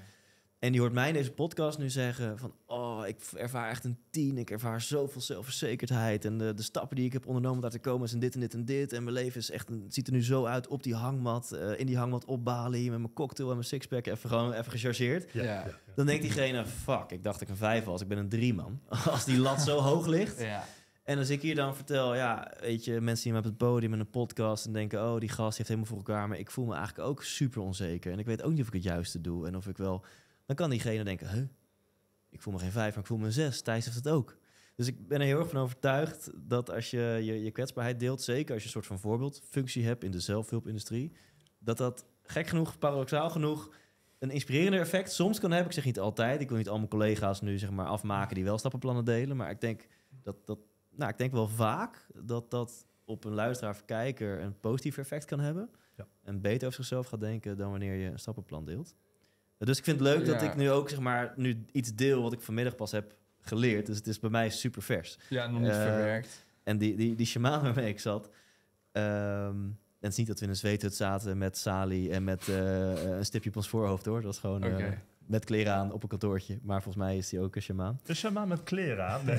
En die hoort mij in deze podcast nu zeggen van... oh, ik ervaar echt een tien. Ik ervaar zoveel zelfverzekerdheid. En de, de stappen die ik heb ondernomen om daar te komen zijn dit en dit en dit. En mijn leven is echt ziet er nu zo uit op die hangmat. Eh, in die hangmat op Bali met mijn cocktail en mijn sixpack. Even, gewoon, even gechargeerd. Ja. Dan denkt diegene, fuck, ik dacht ik een vijf was. Ik ben een drie, man. [LAUGHS] Als die lat zo hoog ligt... Ja. En als ik hier dan vertel, ja, weet je, mensen die me op het podium en een podcast en denken, oh, die gast heeft helemaal voor elkaar, maar ik voel me eigenlijk ook super onzeker en ik weet ook niet of ik het juiste doe en of ik wel, dan kan diegene denken, huh, ik voel me geen vijf, maar ik voel me een zes. Thijs heeft het ook. Dus ik ben er heel erg van overtuigd dat als je je, je kwetsbaarheid deelt, zeker als je een soort van voorbeeldfunctie hebt in de zelfhulpindustrie, dat dat gek genoeg, paradoxaal genoeg, een inspirerender effect soms kan hebben. Ik zeg niet altijd, ik wil niet al mijn collega's nu zeg maar afmaken die wel stappenplannen delen, maar ik denk dat dat nou, ik denk wel vaak dat dat op een luisteraar of kijker een positief effect kan hebben. Ja. En beter over zichzelf gaat denken dan wanneer je een stappenplan deelt. Dus ik vind het leuk dat ik nu ook zeg maar, nu iets deel wat ik vanmiddag pas heb geleerd. Dus het is bij mij super vers. Ja, nog niet eh, verwerkt. En die, die, die shaman [LAUGHS] waarmee ik zat. Ehm, en het is niet dat we in een zweethut zaten met Sali en met eh, een stipje op ons voorhoofd hoor. Dat was gewoon. Eh, met kleren aan op een kantoortje. Maar volgens mij is hij ook een shamaan. Een shamaan met kleren aan? [LAUGHS] ja.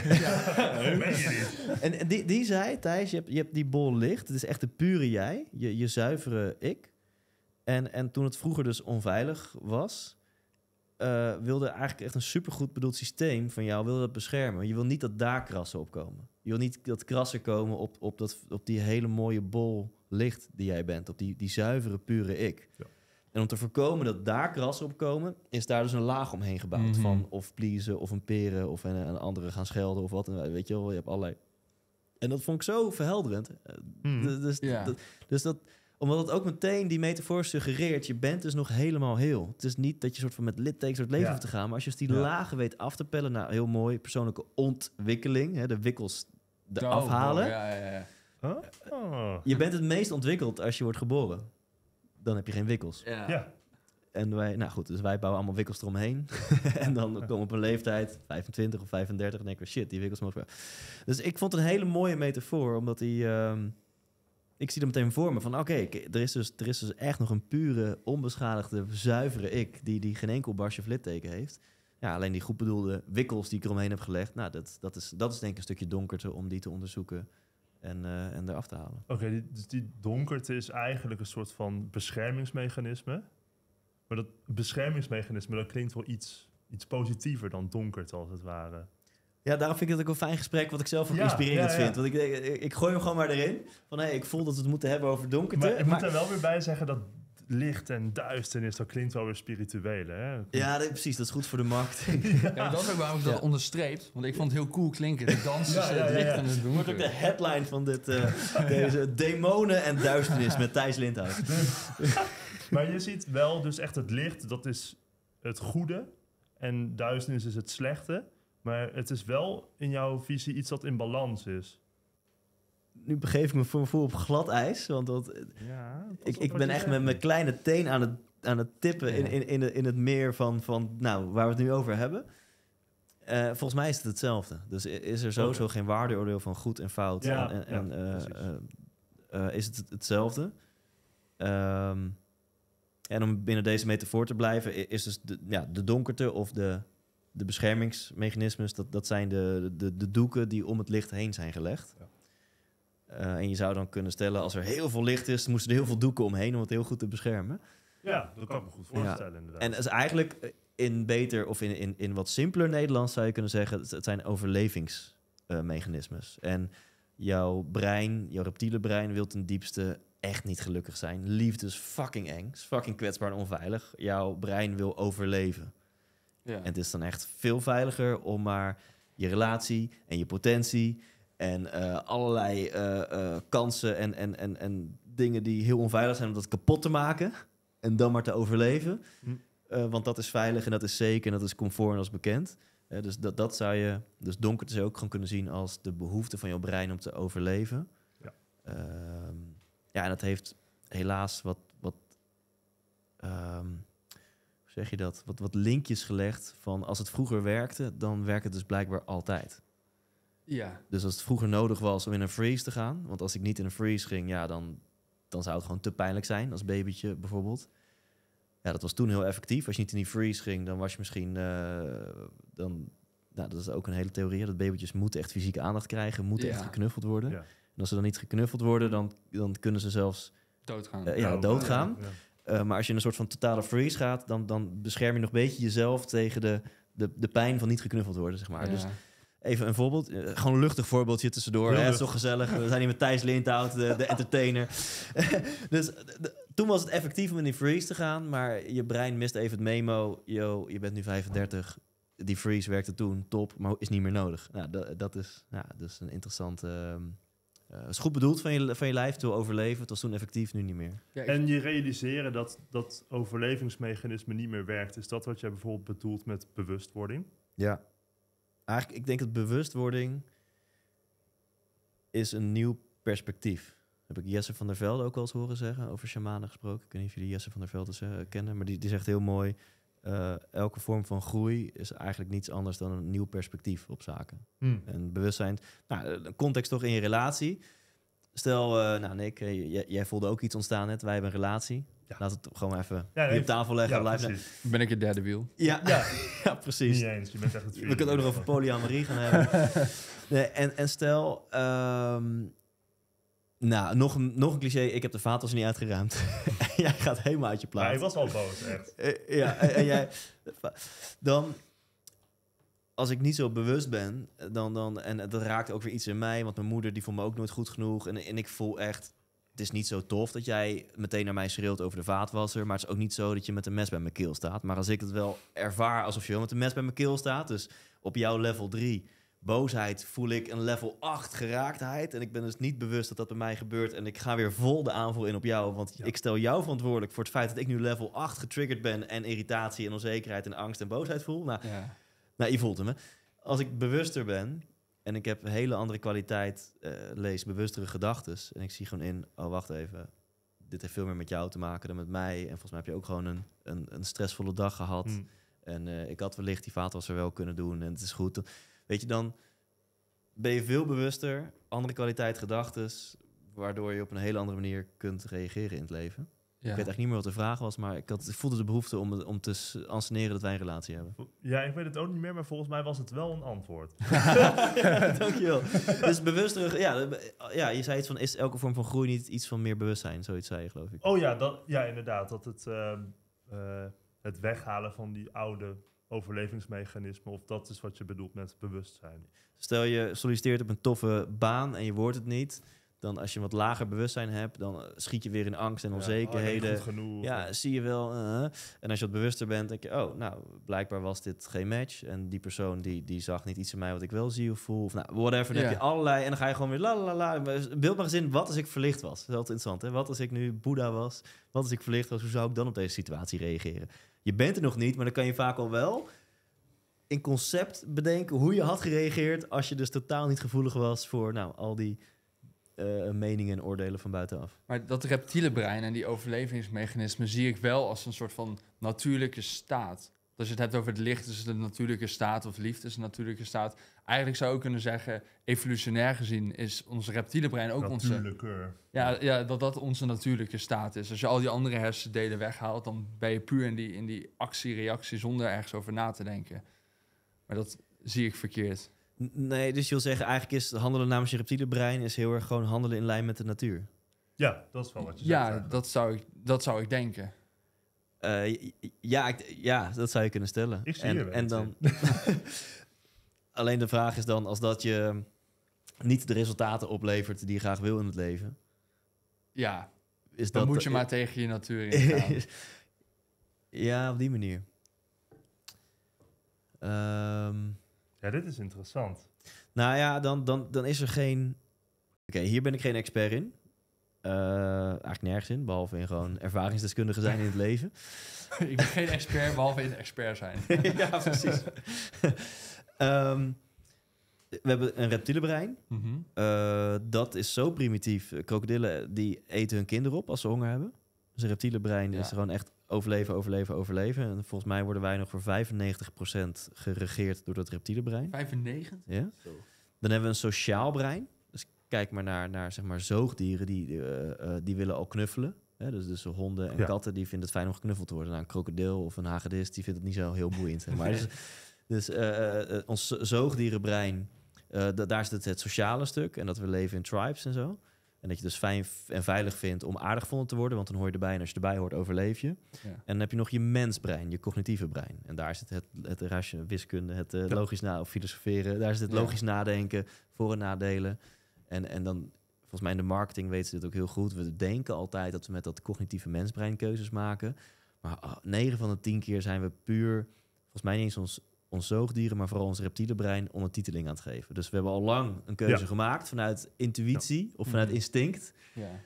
en die, die zei, Thijs, je hebt, je hebt die bol licht. Het is echt de pure jij, je, je zuivere ik. En, en toen het vroeger dus onveilig was... Eh, wilde eigenlijk echt een supergoed bedoeld systeem van jou... wilde dat beschermen. Je wil niet dat daar krassen opkomen. Je wil niet dat krassen komen op, op, dat, op die hele mooie bol licht die jij bent. Op die, die zuivere, pure ik. Ja. En om te voorkomen dat daar krassen op komen, is daar dus een laag omheen gebouwd. Mhm. Van of pleasen, of een peren, of een, andere gaan schelden, of wat. En weet je wel, je hebt allerlei... En dat vond ik zo verhelderend. Eh, mhm. Dus, dat, dus dat omdat het ook meteen die metafoor suggereert... je bent dus nog helemaal heel. Het is niet dat je soort van met littekens het leven hoeft te gaan... maar als je dus die lagen weet af te pellen... naar nou, heel mooi persoonlijke ontwikkeling... Hè, de wikkels eraf halen... Ja, huh? oh. Je bent het meest ontwikkeld als je wordt geboren dan heb je geen wikkels. Ja. En wij, nou goed, dus wij bouwen allemaal wikkels eromheen. [LAUGHS] en dan [LAUGHS] komen we op een leeftijd, 25 of 35, en denken we, shit, die wikkels mogen Dus ik vond het een hele mooie metafoor, omdat die... Ehm, ik zie er meteen voor me van, oké, er, is dus, er is dus echt nog een pure, onbeschadigde, zuivere ik... die, die geen enkel barsje of litteken heeft. Ja, alleen die goed bedoelde wikkels die ik eromheen heb gelegd... Nou, dat, dat, is, dat is denk ik een stukje donkerte om die te onderzoeken en, uh, en eraf te halen. Oké, dus die donkerte is eigenlijk een soort van beschermingsmechanisme. Maar dat beschermingsmechanisme, dat klinkt wel iets, iets positiever dan donkerte als het ware. Ja, daarom vind ik het ook een fijn gesprek, wat ik zelf ook inspirerend vind. Want ik, ik, gooi hem gewoon maar erin. Van hé, hey, ik voel dat we het moeten hebben over donkerte. Maar ik moet er wel weer bij zeggen dat licht en duisternis, dat klinkt wel weer spiritueel, hè? Ja, precies. Dat is goed voor de markt. [LAUGHS] ja, dat dat ook waarom ik dat onderstreept. Want ik vond het heel cool klinken. De dansen, het licht en het donker. Wordt ook de headline van dit, eh, deze [LAUGHS] demonen en duisternis met Thijs Lindhout. [LAUGHS] maar je ziet wel dus echt het licht, dat is het goede. En duisternis is het slechte. Maar het is wel in jouw visie iets dat in balans is nu begeef ik me voor op glad ijs. Want dat, eh, ja, ik, ik ben echt met mijn kleine teen aan het, aan het tippen in, in, in, in het meer van, van nou, waar we het nu over hebben. Eh, volgens mij is het hetzelfde. Dus is er sowieso okay. Oh. geen waardeoordeel van goed en fout. Ja, en, en eh, is het hetzelfde. Ehm, en om binnen deze metafoor te blijven, is dus de, ja, de donkerte of de, de beschermingsmechanismes, dat, dat zijn de, de, de doeken die om het licht heen zijn gelegd. Ja. Eh, en je zou dan kunnen stellen, als er heel veel licht is, moesten er heel veel doeken omheen om het heel goed te beschermen. Ja, dat kan ik me goed voorstellen inderdaad. En is eigenlijk eh, in beter of in, in, in wat simpeler Nederlands zou je kunnen zeggen, het zijn overlevingsmechanismes. en jouw brein, jouw reptiele brein, wil ten diepste echt niet gelukkig zijn. Liefde is fucking eng, fucking kwetsbaar en onveilig. Jouw brein wil overleven. Ja. En het is dan echt veel veiliger om maar je relatie en je potentie en eh, allerlei eh, eh, kansen en, en, en, en dingen die heel onveilig zijn om dat kapot te maken. En dan maar te overleven. Hm. want dat is veilig en dat is zeker en dat is comfort en dat bekend. dus dat, dat zou je, dus donker zou dus je ook gewoon kunnen zien als de behoefte van jouw brein om te overleven. Ja, ehm, ja en dat heeft helaas wat, wat ehm, hoe zeg je dat, wat, wat linkjes gelegd van als het vroeger werkte, dan werkt het dus blijkbaar altijd. Ja. Dus als het vroeger nodig was om in een freeze te gaan, want als ik niet in een freeze ging, ja, dan, dan zou het gewoon te pijnlijk zijn als babytje bijvoorbeeld. Ja, dat was toen heel effectief. Als je niet in die freeze ging, dan was je misschien, eh, dan, nou, dat is ook een hele theorie, dat babytjes moeten echt fysieke aandacht krijgen, moeten echt geknuffeld worden. En als ze dan niet geknuffeld worden, dan, dan kunnen ze zelfs doodgaan. Eh, ja, doodgaan. Eh, maar als je in een soort van totale freeze gaat, dan, dan bescherm je nog een beetje jezelf tegen de, de, de pijn van niet geknuffeld worden, zeg maar. Dus Even een voorbeeld, eh, gewoon een luchtig voorbeeldje tussendoor. Hè? Zo gezellig. We zijn hier met Thijs Lindhout, de, de entertainer. [LAUGHS] dus eh, toen was het effectief om in die freeze te gaan, maar je brein mist even het memo. Yo, je bent nu 35. Die freeze werkte toen top, maar is niet meer nodig. Nou, dat, dat is, ja, dus een interessante. Ehm, eh, is goed bedoeld van je, van je lijf, te overleven. Het was toen effectief, nu niet meer. en je realiseren dat dat overlevingsmechanisme niet meer werkt. Is dat wat jij bijvoorbeeld bedoelt met bewustwording? Ja, eigenlijk, ik denk dat bewustwording is een nieuw perspectief. Heb ik Jesse van der Velde ook al eens horen zeggen, over shamanen gesproken. Ik weet niet of jullie Jesse van der Velde kennen, maar die, die zegt heel mooi... Eh, elke vorm van groei is eigenlijk niets anders dan een nieuw perspectief op zaken. Hmm. En bewustzijn, nou, eh, context toch in je relatie. Stel, eh, nou Nick, jij, jij voelde ook iets ontstaan net, wij hebben een relatie. Laat het gewoon even op tafel leggen. Ja, ben ik je derde wiel? Ja, ja. [LAUGHS] precies. je bent echt het We kunnen ook nog over polyamorie gaan hebben. [LAUGHS] nee, en, en stel, ehm, nou, nog, nog een cliché. Ik heb de vaatwas niet uitgeruimd. [LAUGHS] jij gaat helemaal uit je plaats. hij was al boos, echt. Eh, ja, en, jij... Dan als ik niet zo bewust ben, dan, dan, en dat raakt ook weer iets in mij, want mijn moeder die vond me ook nooit goed genoeg. En, en ik voel echt het is niet zo tof dat jij meteen naar mij schreeuwt over de vaatwasser. Maar het is ook niet zo dat je met een mes bij mijn keel staat. Maar als ik het wel ervaar alsof je met een mes bij mijn keel staat. Dus op jouw level 3 boosheid voel ik een level 8 geraaktheid. En ik ben dus niet bewust dat dat bij mij gebeurt. En ik ga weer vol de aanval in op jou. Want ik stel jou verantwoordelijk voor het feit dat ik nu level 8 getriggerd ben. En irritatie en onzekerheid en angst en boosheid voel. Nou, nou je voelt hem. Hè? Als ik bewuster ben, en ik heb een hele andere kwaliteit uh, lees, bewustere gedachten. En ik zie gewoon in, oh wacht even, dit heeft veel meer met jou te maken dan met mij. En volgens mij heb je ook gewoon een, een, een stressvolle dag gehad. Hmm. En eh, ik had wellicht die vaatwasser wel kunnen doen en het is goed. Weet je, dan ben je veel bewuster, andere kwaliteit gedachten, waardoor je op een hele andere manier kunt reageren in het leven. Ik weet echt niet meer wat de vraag was, maar ik, had, ik voelde de behoefte om, om te anseneren dat wij een relatie hebben. Ja, ik weet het ook niet meer, maar volgens mij was het wel een antwoord. [LAUGHS] [LAUGHS] dankjewel. dus bewust terug, ja, ja, je zei iets van, is elke vorm van groei niet iets van meer bewustzijn? Zoiets zei je, geloof ik. Oh ja, dat, ja inderdaad. Dat het, ehm, eh, het weghalen van die oude overlevingsmechanismen, of dat is wat je bedoelt met bewustzijn. Stel je solliciteert op een toffe baan en je wordt het niet dan als je wat lager bewustzijn hebt, dan eh, schiet je weer in angst en onzekerheden. Ja, zie je wel. Eh, eh. en als je wat bewuster bent, denk je, oh, nou, blijkbaar was dit geen match. En die persoon die, die zag niet iets in mij wat ik wel zie of voel. Of nou, whatever. Dan heb je allerlei. En dan ga je gewoon weer la la la. Beeld maar eens in, wat als ik verlicht was? Dat is altijd interessant, hè? Wat als ik nu Boeddha was? Wat als ik verlicht was? Hoe zou ik dan op deze situatie reageren? Je bent er nog niet, maar dan kan je vaak al wel in concept bedenken hoe je had gereageerd als je dus totaal niet gevoelig was voor nou, al die eh, meningen en oordelen van buitenaf. Maar dat reptiele brein en die overlevingsmechanismen zie ik wel als een soort van natuurlijke staat. Als je het hebt over het licht, is het een natuurlijke staat, of liefde is een natuurlijke staat. Eigenlijk zou ik kunnen zeggen, evolutionair gezien is ons reptiele brein ook onze. Ja, ja, dat dat onze natuurlijke staat is. Als je al die andere hersendelen weghaalt, dan ben je puur in die, in die actie-reactie zonder ergens over na te denken. Maar dat zie ik verkeerd. Nee, dus je wil zeggen, eigenlijk is handelen namens je reptiele brein is heel erg gewoon handelen in lijn met de natuur. Ja, dat is wel wat je zegt. Ja, dat zou, ik, dat zou ik denken. Eh, ja, ja, dat zou je kunnen stellen. Ik zie en, dan. [LAUGHS] Alleen de vraag is dan, als dat je niet de resultaten oplevert die je graag wil in het leven. Ja, is dan moet je maar [LAUGHS] tegen je natuur [LAUGHS] gaan. ja, op die manier. Um, ja, dit is interessant. Nou ja, dan, dan, dan is er geen. Oké, hier ben ik geen expert in. Uh, eigenlijk nergens in, behalve in gewoon ervaringsdeskundige zijn in het leven. [LAUGHS] ik ben geen expert, behalve in expert zijn. [LAUGHS] ja, precies. [LAUGHS] Ehm, we hebben een reptielenbrein. Mm dat is zo primitief. Krokodillen die eten hun kinderen op als ze honger hebben. Dus een reptielenbrein is gewoon echt overleven, overleven, overleven. En volgens mij worden wij nog voor 95% geregeerd door dat reptiele brein. 95? Ja. Dan hebben we een sociaal brein. Dus kijk maar naar, naar zeg maar zoogdieren die, eh, eh, die willen al knuffelen. dus, dus honden en katten die vinden het fijn om geknuffeld te worden. Nou, een krokodil of een hagedis die vindt het niet zo heel boeiend. maar. Dus, dus eh, ons zoogdierenbrein, daar zit het, het sociale stuk. En dat we leven in tribes en zo. En dat je dus fijn en veilig vindt om aardig vonden te worden, want dan hoor je erbij en als je erbij hoort, overleef je. En dan heb je nog je mensbrein, je cognitieve brein. En daar zit het, het rasje, wiskunde, het eh, logisch na of filosoferen, daar zit het logisch nadenken, voor- en nadelen. En, en dan, volgens mij in de marketing weten ze dit ook heel goed. We denken altijd dat we met dat cognitieve mensbrein keuzes maken. Maar 9 ah, van de 10 keer zijn we puur, volgens mij niet eens ons ons zoogdieren, maar vooral ons reptielenbrein titeling aan het geven. Dus we hebben al lang een keuze gemaakt vanuit intuïtie of vanuit mhm. instinct. Ja.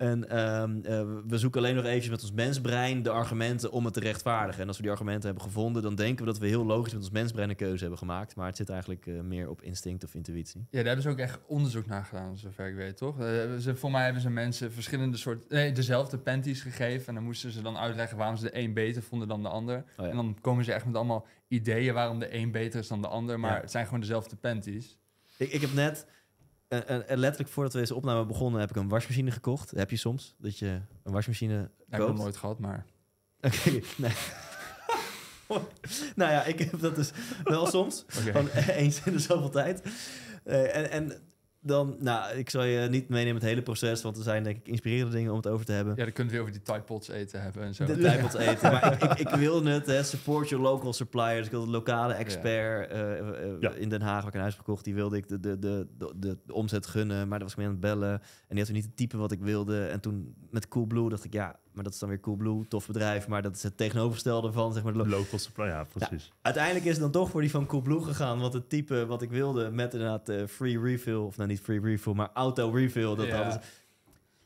En ehm, eh, we zoeken alleen nog eventjes met ons mensbrein de argumenten om het te rechtvaardigen. En als we die argumenten hebben gevonden, dan denken we dat we heel logisch met ons mensbrein een keuze hebben gemaakt. Maar het zit eigenlijk eh, meer op instinct of intuïtie. Ja, daar hebben ze ook echt onderzoek naar gedaan, zover ik weet, toch? Eh, ze, voor mij hebben ze mensen verschillende soorten, nee, dezelfde panties gegeven. En dan moesten ze dan uitleggen waarom ze de een beter vonden dan de ander. Oh en dan komen ze echt met allemaal ideeën waarom de een beter is dan de ander. Maar het zijn gewoon dezelfde panties. Ik, ik heb net en, eh, eh, eh, letterlijk voordat we deze opname begonnen heb ik een wasmachine gekocht. Heb je soms dat je een wasmachine ja, Ik Heb nooit gehad, maar... [LAUGHS] Oké, nee. [LAUGHS] nou ja, ik heb dat dus wel [LAUGHS] soms. Okay. Gewoon eens in de zoveel tijd. Uh, en, en dan, nou, ik zal je niet meenemen het hele proces, want er zijn denk ik inspirerende dingen om het over te hebben. Ja, dan kunt u over die pots eten hebben en zo. De Thai eten, maar ik, ik, ik het, hè, support your local suppliers. Ik wil de lokale expert eh, eh, eh, in Den Haag, waar ik een huis gekocht. die wilde ik de, de, de, de, omzet gunnen, maar dat was ik mee aan het bellen en die had toen niet het type wat ik wilde. En toen met Coolblue dacht ik, ja, maar dat is dan weer Coolblue, tof bedrijf. Maar dat is het tegenovergestelde van zeg maar, de lo local supply. Ja, precies. uiteindelijk is het dan toch voor die van Coolblue gegaan. Want het type wat ik wilde met inderdaad uh, free refill. Of nou niet free refill, maar auto refill. Dat ja.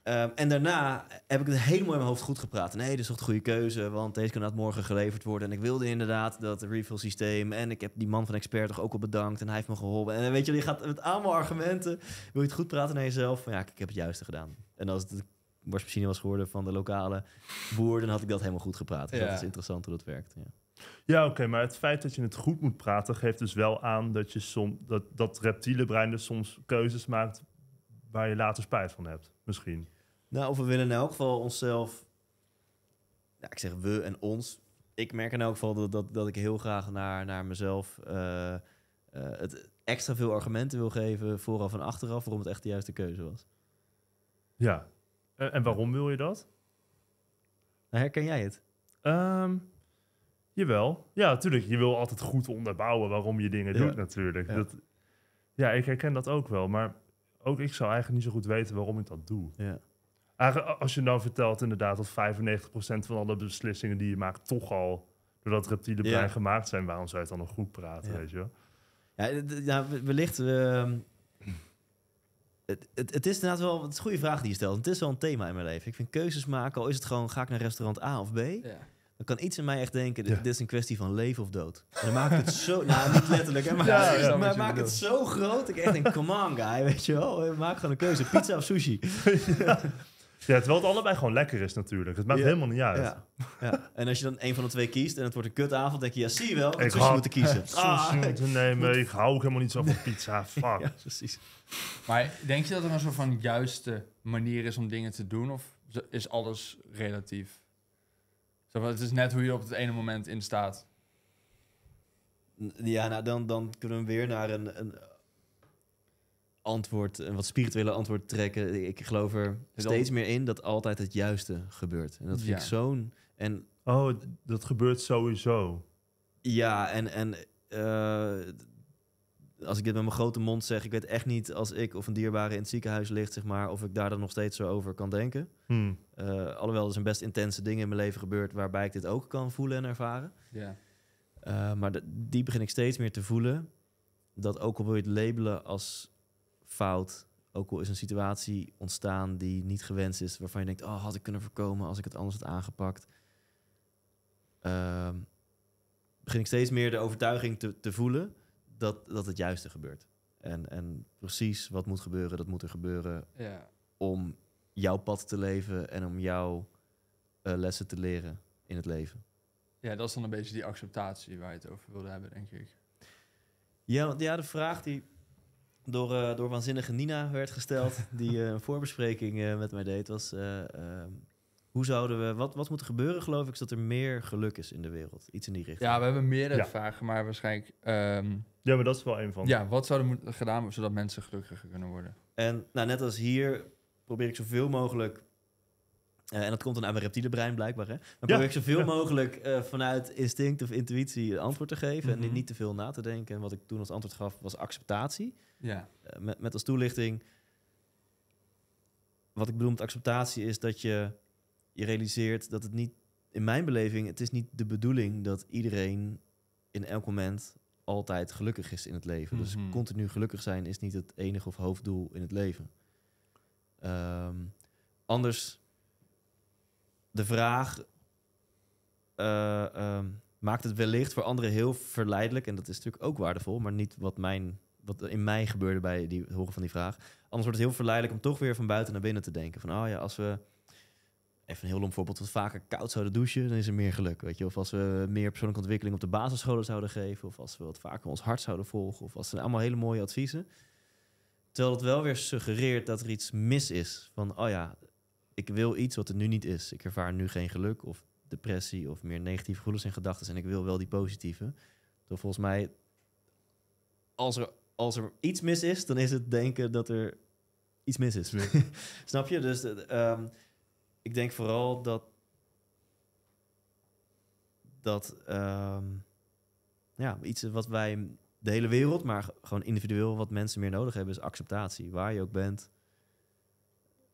Ehm, en daarna heb ik het helemaal in mijn hoofd goed gepraat. Nee, dit is toch de goede keuze, want deze kan dat morgen geleverd worden. En ik wilde inderdaad dat refill systeem. En ik heb die man van expert toch ook al bedankt en hij heeft me geholpen. En weet je, je gaat met allemaal argumenten, wil je het goed praten naar jezelf. Van ja, ik heb het juiste gedaan. En als het wasmachine was geworden van de lokale boer, dan had ik dat helemaal goed gepraat. Dus ja. dat is interessant hoe dat werkt. Ja, ja oké, maar het feit dat je het goed moet praten geeft dus wel aan dat, je soms dat, dat reptiele brein dus soms keuzes maakt waar je later spijt van hebt, misschien. Nou, of we willen in elk geval onszelf, ja, ik zeg we en ons. Ik merk in elk geval dat, dat, dat ik heel graag naar, naar mezelf eh, eh, het extra veel argumenten wil geven, vooraf en achteraf, waarom het echt de juiste keuze was. Ja, eh, en waarom wil je dat? Nou, herken jij het? Um, jawel. Ja, natuurlijk. Je wil altijd goed onderbouwen waarom je dingen doet, natuurlijk. Ja. Dat, ja, ik herken dat ook wel. Maar ook ik zou eigenlijk niet zo goed weten waarom ik dat doe. Ja. als je nou vertelt inderdaad dat 95% van alle beslissingen die je maakt... toch al doordat reptiele brein gemaakt zijn... waarom zou je het dan nog goed praten, weet je wel? Ja, wellicht... Uh, het, het, is inderdaad wel een goede vraag die je stelt. Het is wel een thema in mijn leven. Ik vind keuzes maken, al is het gewoon ga ik naar restaurant A of B. Ja. Dan kan iets in mij echt denken, dit, dit, is een kwestie van leven of dood. En dan maak ik het zo, [LAUGHS] nou niet letterlijk, hè, maar, maak het zo groot. Ik echt denk, come on guy, weet je wel. Maak gewoon een keuze, pizza of sushi. [LAUGHS] Ja, terwijl het allebei gewoon lekker is natuurlijk. Het maakt helemaal niet uit. Ja. ja. En als je dan een van de twee kiest en het wordt een kutavond, denk je, ja, zie je wel, ik zou moeten kiezen. ah, moeten nemen, moet... ik hou ook helemaal niet zo van pizza, [LAUGHS] fuck. precies. Maar denk je dat er een soort van juiste manier is om dingen te doen? Of is alles relatief? Het is net hoe je op het ene moment in staat. Ja, nou dan, dan kunnen we weer naar een, een antwoord, een wat spirituele antwoord trekken. Ik geloof er steeds meer in dat altijd het juiste gebeurt. En dat vind ik zo'n... En, oh, dat gebeurt sowieso. Ja, en, en eh, als ik dit met mijn grote mond zeg... ik weet echt niet als ik of een dierbare in het ziekenhuis ligt... Zeg maar, of ik daar dan nog steeds zo over kan denken. Hmm. Eh, alhoewel er zijn best intense dingen in mijn leven gebeurd... waarbij ik dit ook kan voelen en ervaren. Ja. Eh, maar die begin ik steeds meer te voelen... dat ook al wil je het labelen als fout. Ook al is een situatie ontstaan die niet gewenst is, waarvan je denkt: oh, had ik kunnen voorkomen als ik het anders had aangepakt. Ehm, begin ik steeds meer de overtuiging te, te voelen dat, dat het juiste gebeurt. En, en precies wat moet gebeuren, dat moet er gebeuren ja. om jouw pad te leven en om jouw eh, lessen te leren in het leven. Ja, dat is dan een beetje die acceptatie waar je het over wilde hebben, denk ik. Ja, ja, de vraag die door, eh, door waanzinnige Nina werd gesteld, die eh, een voorbespreking eh, met mij deed, was ehm, hoe zouden we, wat, wat moet er gebeuren, geloof ik, zodat er meer geluk is in de wereld? Iets in die richting. Ja, we hebben meerdere vragen, maar waarschijnlijk. Ehm, ja, maar dat is wel een van. Ja, wat zouden gedaan worden zodat mensen gelukkiger kunnen worden? En nou, net als hier probeer ik zoveel mogelijk eh, en dat komt dan uit mijn reptiele brein blijkbaar. Hè? Dan probeer ik zoveel mogelijk eh, vanuit instinct of intuïtie antwoord te geven. En mhm. niet te veel na te denken. En wat ik toen als antwoord gaf was acceptatie. Ja. Eh, met, met als toelichting. Wat ik bedoel met acceptatie is dat je je realiseert dat het niet, in mijn beleving, het is niet de bedoeling dat iedereen in elk moment altijd gelukkig is in het leven. Dus mhm. continu gelukkig zijn is niet het enige of hoofddoel in het leven. Ehm, anders de vraag eh, ehm, maakt het wellicht voor anderen heel verleidelijk. En dat is natuurlijk ook waardevol, maar niet wat, mijn, wat in mij gebeurde bij die, horen van die vraag. Anders wordt het heel verleidelijk om toch weer van buiten naar binnen te denken. Van, oh ja, als we... Even een heel lom voorbeeld. Wat vaker koud zouden douchen, dan is er meer geluk. Weet je? Of als we meer persoonlijke ontwikkeling op de basisscholen zouden geven. Of als we wat vaker ons hart zouden volgen. Of als ze allemaal hele mooie adviezen. Terwijl het wel weer suggereert dat er iets mis is. Van, oh ja, ik wil iets wat er nu niet is. Ik ervaar nu geen geluk of depressie of meer negatieve gevoelens en gedachten. En ik wil wel die positieve. door volgens mij, als er, als er iets mis is, dan is het denken dat er iets mis is. [LAUGHS] Snap je? Dus eh, ehm, ik denk vooral dat. Dat. Ehm, ja, iets wat wij de hele wereld, maar gewoon individueel wat mensen meer nodig hebben, is acceptatie. Waar je ook bent,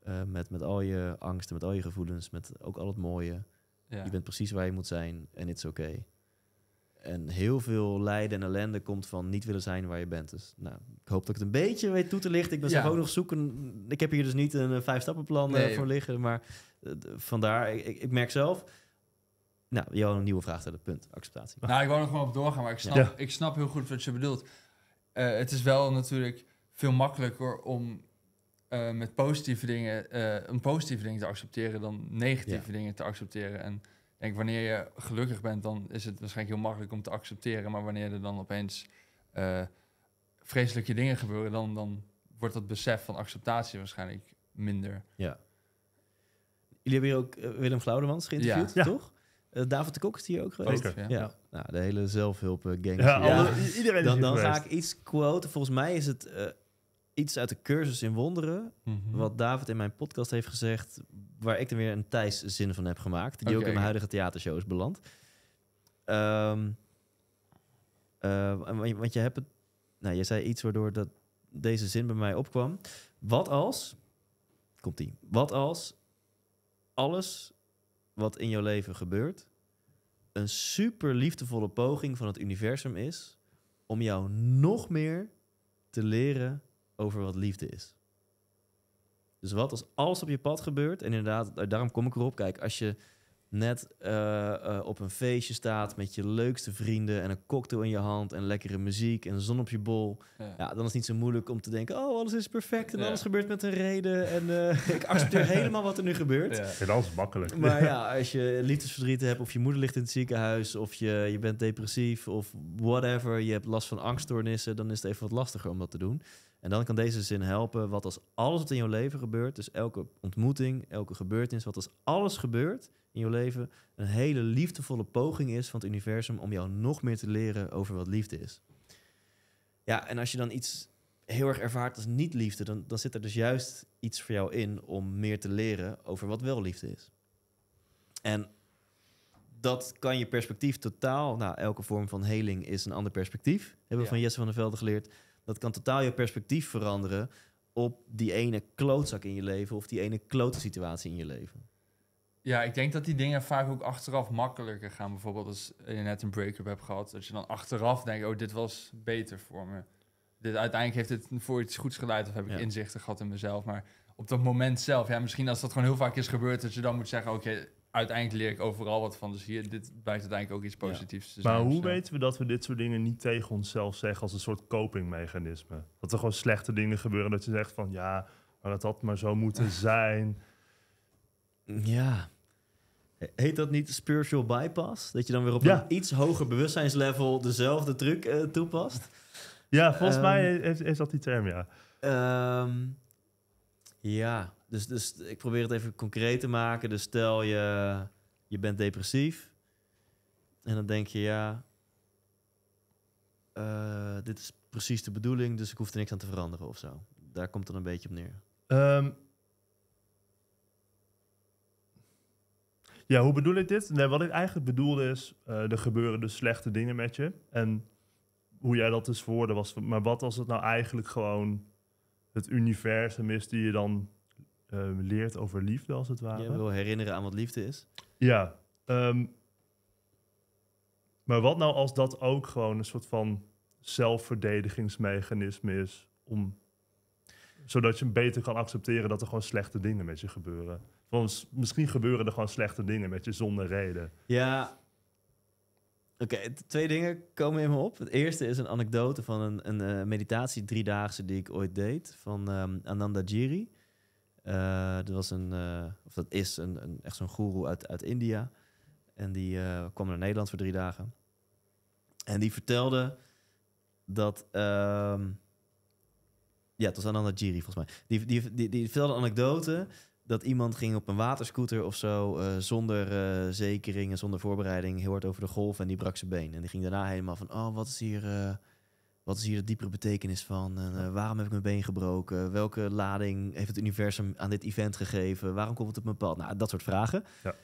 eh, met, met al je angsten, met al je gevoelens, met ook al het mooie. Ja. Je bent precies waar je moet zijn en it's oké. Okay. En heel veel lijden en ellende komt van niet willen zijn waar je bent. Dus nou, ik hoop dat ik het een beetje weet toe te lichten. Ik ben ja. zelf ook nog zoeken. Ik heb hier dus niet een, eh, vijf-stappenplan eh, voor liggen. Maar vandaar, ik, ik, merk zelf... Nou, jou een nieuwe vraag stellen, punt. Acceptatie. Nou, ik wou nog gewoon op doorgaan, maar ik snap, ik snap heel goed wat je bedoelt. het is wel natuurlijk veel makkelijker om eh, met positieve dingen, eh, een positieve ding te accepteren dan negatieve dingen te accepteren. En denk, wanneer je gelukkig bent, dan is het waarschijnlijk heel makkelijk om te accepteren. Maar wanneer er dan opeens eh, vreselijke dingen gebeuren, dan, dan wordt dat besef van acceptatie waarschijnlijk minder. Ja. Jullie hebben hier ook Willem Vlaudemans geïnterviewd, ja. toch? David de Kok is hier ook geweest. ja. Nou, de hele zelfhulp gang. Ja, ja. Iedereen dan, dan ga ik iets quoten. Volgens mij is het iets uit de cursus in wonderen. Mhm. Wat David in mijn podcast heeft gezegd. Waar ik er weer een Thijs zin van heb gemaakt. Die ook in mijn huidige theatershow is beland. Ehm, eh, want je hebt het. Nou, je zei iets waardoor dat deze zin bij mij opkwam. Wat als. Komt die. Wat als alles wat in jouw leven gebeurt. een super liefdevolle poging van het universum is. om jou nog meer te leren over wat liefde is. Dus wat als alles op je pad gebeurt, en inderdaad, daarom kom ik erop. Kijk, als je net eh, eh, op een feestje staat met je leukste vrienden en een cocktail in je hand en lekkere muziek en zon op je bol, ja. dan is het niet zo moeilijk om te denken: oh, alles is perfect en alles gebeurt met een reden en eh, [LAUGHS] ik accepteer helemaal wat er nu gebeurt. Ja. En alles makkelijk. Maar [LAUGHS] ja, als je liefdesverdriet hebt of je moeder ligt in het ziekenhuis of je, je bent depressief of whatever, je hebt last van angststoornissen, dan is het even wat lastiger om dat te doen. En dan kan deze zin helpen, wat als alles wat in jouw leven gebeurt, dus elke ontmoeting, elke gebeurtenis, wat als alles gebeurt in jouw leven, een hele liefdevolle poging is van het universum om jou nog meer te leren over wat liefde is. Ja, en als je dan iets heel erg ervaart als niet liefde, dan, dan zit er dus juist iets voor jou in om meer te leren over wat wel liefde is. En dat kan je perspectief totaal, nou, elke vorm van heling is een ander perspectief, hebben we van Jesse van der Velde geleerd dat kan totaal je perspectief veranderen op die ene klootzak in je leven of die ene klote situatie in je leven. Ja, ik denk dat die dingen vaak ook achteraf makkelijker gaan. Bijvoorbeeld als je net een break-up hebt gehad, dat je dan achteraf denkt, oh, dit was beter voor me. Dit, uiteindelijk heeft dit voor iets goeds geleid of heb ik inzichten gehad in mezelf. Maar op dat moment zelf, ja, misschien als dat gewoon heel vaak is gebeurd, dat je dan moet zeggen, oké, uiteindelijk leer ik overal wat van. Dus hier, dit blijkt uiteindelijk ook iets positiefs te zijn. Maar hoe dus, weten we dat we dit soort dingen niet tegen onszelf zeggen als een soort copingmechanisme? Dat er gewoon slechte dingen gebeuren, dat je zegt van ja, maar dat had maar zo moeten [LAUGHS] zijn. Ja. Heet dat niet spiritual bypass? Dat je dan weer op een iets hoger bewustzijnslevel dezelfde truc eh, toepast? Ja, volgens ehm. mij is, dat die term, ja. Ehm, ja, dus, dus ik probeer het even concreet te maken. Dus stel je, je bent depressief. En dan denk je, ja, eh, dit is precies de bedoeling, dus ik hoef er niks aan te veranderen of zo. Daar komt dan een beetje op neer. Ehm, ja, hoe bedoel ik dit? Nee, wat ik eigenlijk bedoelde is, eh, er gebeuren dus slechte dingen met je. En hoe jij dat dus verwoorden was, maar wat als het nou eigenlijk gewoon het universum is die je dan Ehm, leert over liefde, als het ware. Je wil herinneren aan wat liefde is? Ja. Ehm, maar wat nou als dat ook gewoon een soort van zelfverdedigingsmechanisme is om zodat je beter kan accepteren dat er gewoon slechte dingen met je gebeuren. Want misschien gebeuren er gewoon slechte dingen met je zonder reden. Ja. Oké, twee dingen komen in me op. Het eerste is een anekdote van een, een uh, meditatie driedaagse die ik ooit deed van um, Ananda Giri. Uh, eh, dat was een, eh, of dat is een, een echt zo'n goeroe uit, uit India. En die eh, kwam naar Nederland voor drie dagen. En die vertelde dat. Ehm, ja, het was Ananda Giri volgens mij. Die, die, die, die vertelde anekdoten dat iemand ging op een waterscooter of zo. zonder zekering en zonder voorbereiding. heel hard over de golf en die brak zijn been. En die ging daarna helemaal van: Oh, wat is hier wat is hier de diepere betekenis van? En, eh, waarom heb ik mijn been gebroken? Welke lading heeft het universum aan dit event gegeven? Waarom komt het op mijn pad? Nou, dat soort vragen. Ja.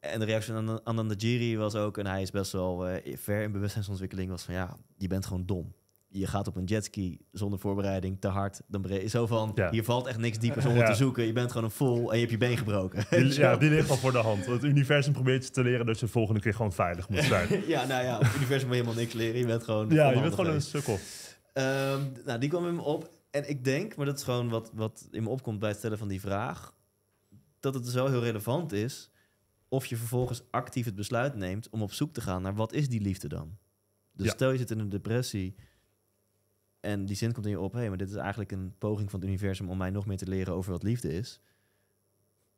En de reactie aan Anandajiri was ook, en hij is best wel eh, ver in bewustzijnsontwikkeling, was van ja, je bent gewoon dom je gaat op een jetski zonder voorbereiding te hard. Dan zo van, ja. hier valt echt niks dieper zonder te zoeken. Je bent gewoon een vol en je hebt je been gebroken. [LAUGHS] ja, die ligt al voor de hand. Het universum probeert je te leren, dus de volgende keer gewoon veilig moet zijn. [LAUGHS] ja, nou ja, het universum wil helemaal niks leren. Je bent gewoon... Ja, je bent gewoon een sukkel. Ehm, nou, die kwam in me op. En ik denk, maar dat is gewoon wat, wat in me opkomt bij het stellen van die vraag... dat het zo dus wel heel relevant is... of je vervolgens actief het besluit neemt om op zoek te gaan naar... wat is die liefde dan? Dus stel je zit in een depressie en die zin komt in je op, hé, maar dit is eigenlijk een poging van het universum om mij nog meer te leren over wat liefde is.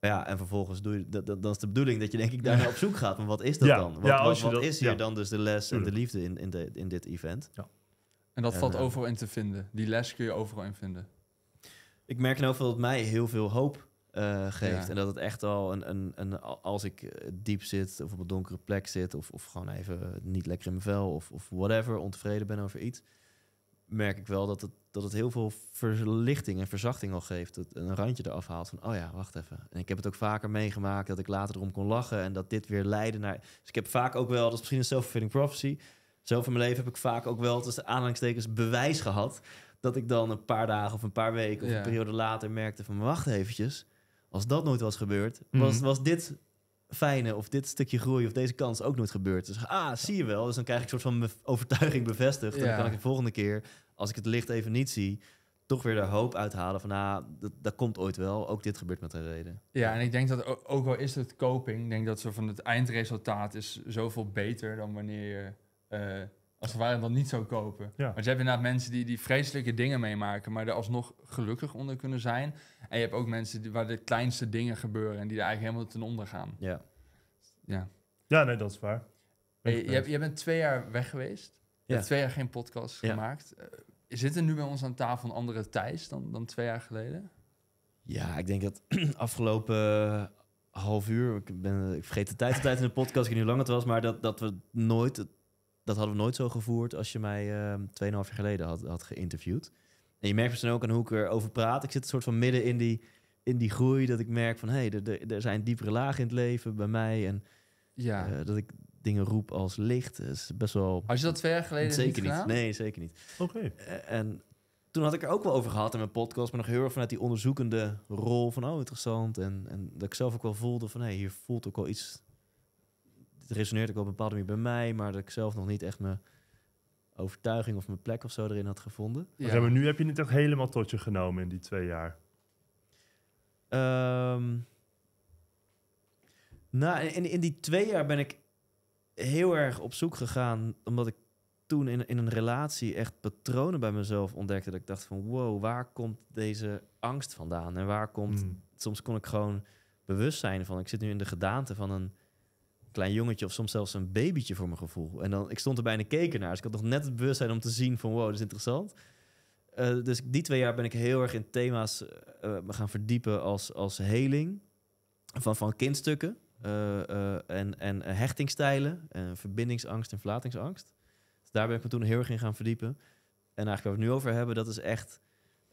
Ja, en vervolgens doe je, dat, dat, is de bedoeling dat je denk ik daarna op zoek gaat. Maar wat is dat dan? Wat, ja, wat, is hier dan dus de les en de liefde in, in, de, in dit event? En dat valt eh, overal in te vinden. Die les kun je overal in vinden. Ik merk nou dat het mij heel veel hoop eh, geeft. En dat het echt al een, een, een, als ik eh, diep zit of op een donkere plek zit... of, of gewoon even niet lekker in mijn vel of, of whatever, ontevreden ben over iets merk ik wel dat het, dat het heel veel verlichting en verzachting al geeft. Dat een randje eraf haalt van, oh ja, wacht even. En ik heb het ook vaker meegemaakt dat ik later erom kon lachen en dat dit weer leidde naar... Dus ik heb vaak ook wel, dat is misschien een self-fulfilling prophecy... Zelf in mijn leven heb ik vaak ook wel, tussen aanhalingstekens, bewijs gehad... dat ik dan een paar dagen of een paar weken of een periode later merkte van... wacht eventjes, als dat nooit was gebeurd, mhm. was, was dit fijne of dit stukje groei of deze kans ook nooit gebeurd. Dus ah, zie je wel. Dus dan krijg ik een soort van mijn overtuiging bevestigd. En dan kan ik de volgende keer als ik het licht even niet zie, toch weer de hoop uithalen van, ah, dat, dat komt ooit wel. Ook dit gebeurt met een reden. Ja, en ik denk dat ook al is het koping, ik denk dat zo van het eindresultaat is zoveel beter dan wanneer je, eh, als het ware, dan niet zou kopen. Want je hebt inderdaad mensen die, die vreselijke dingen meemaken, maar er alsnog gelukkig onder kunnen zijn. En je hebt ook mensen die, waar de kleinste dingen gebeuren en die er eigenlijk helemaal ten onder gaan. Ja. Ja. Ja, nee, dat is waar. Eh, je, je bent twee jaar weg geweest ja. twee jaar geen podcast gemaakt. Uh, eh, zit er nu bij ons aan tafel een andere Thijs dan, dan twee jaar geleden? Ja, ik denk dat [CLEARS THROAT] afgelopen half uur, ik, ben, ik vergeet de tijd tijd in de podcast, ik weet niet hoe lang het was, maar dat, dat we nooit, dat hadden we nooit zo gevoerd als je mij ehm, tweeënhalf uh, jaar geleden had, had geïnterviewd. En je merkt misschien dus ook aan hoe ik erover praat. Ik zit een soort van midden in die, in die groei dat ik merk van hé, er, er zijn diepere lagen in het leven bij mij. En ja. Eh, dat ik dingen roep als licht. is best wel... Als je dat twee jaar geleden Zeker niet. Nee, zeker niet. Oké. Eh, en toen had ik er ook wel over gehad in mijn podcast, maar nog heel erg vanuit die onderzoekende rol van, oh, interessant. En, en dat ik zelf ook wel voelde van, hé, hey, hier voelt ook wel iets... Het resoneert ook op een bepaalde manier bij mij, maar dat ik zelf nog niet echt mijn overtuiging of mijn plek of zo erin had gevonden. Ja. maar nu heb je niet echt helemaal tot je genomen in die twee jaar. Um, nou, in, in die twee jaar ben ik heel erg op zoek gegaan, omdat ik toen in, in een relatie echt patronen bij mezelf ontdekte. Dat ik dacht van wow, waar komt deze angst vandaan? En waar komt. Hmm. Soms kon ik gewoon bewust zijn van ik zit nu in de gedaante van een klein jongetje of soms zelfs een babytje voor mijn gevoel. En dan ik stond er bijna keken naar. Dus ik had nog net het bewustzijn om te zien van wow, dat is interessant. Eh, dus die twee jaar ben ik heel erg in thema's uh, gaan verdiepen als, als heling van, van kindstukken. Eh, eh, en, en eh, hechtingstijlen, en verbindingsangst en verlatingsangst. Dus daar ben ik me toen heel erg in gaan verdiepen. En eigenlijk waar we het nu over hebben, dat is echt...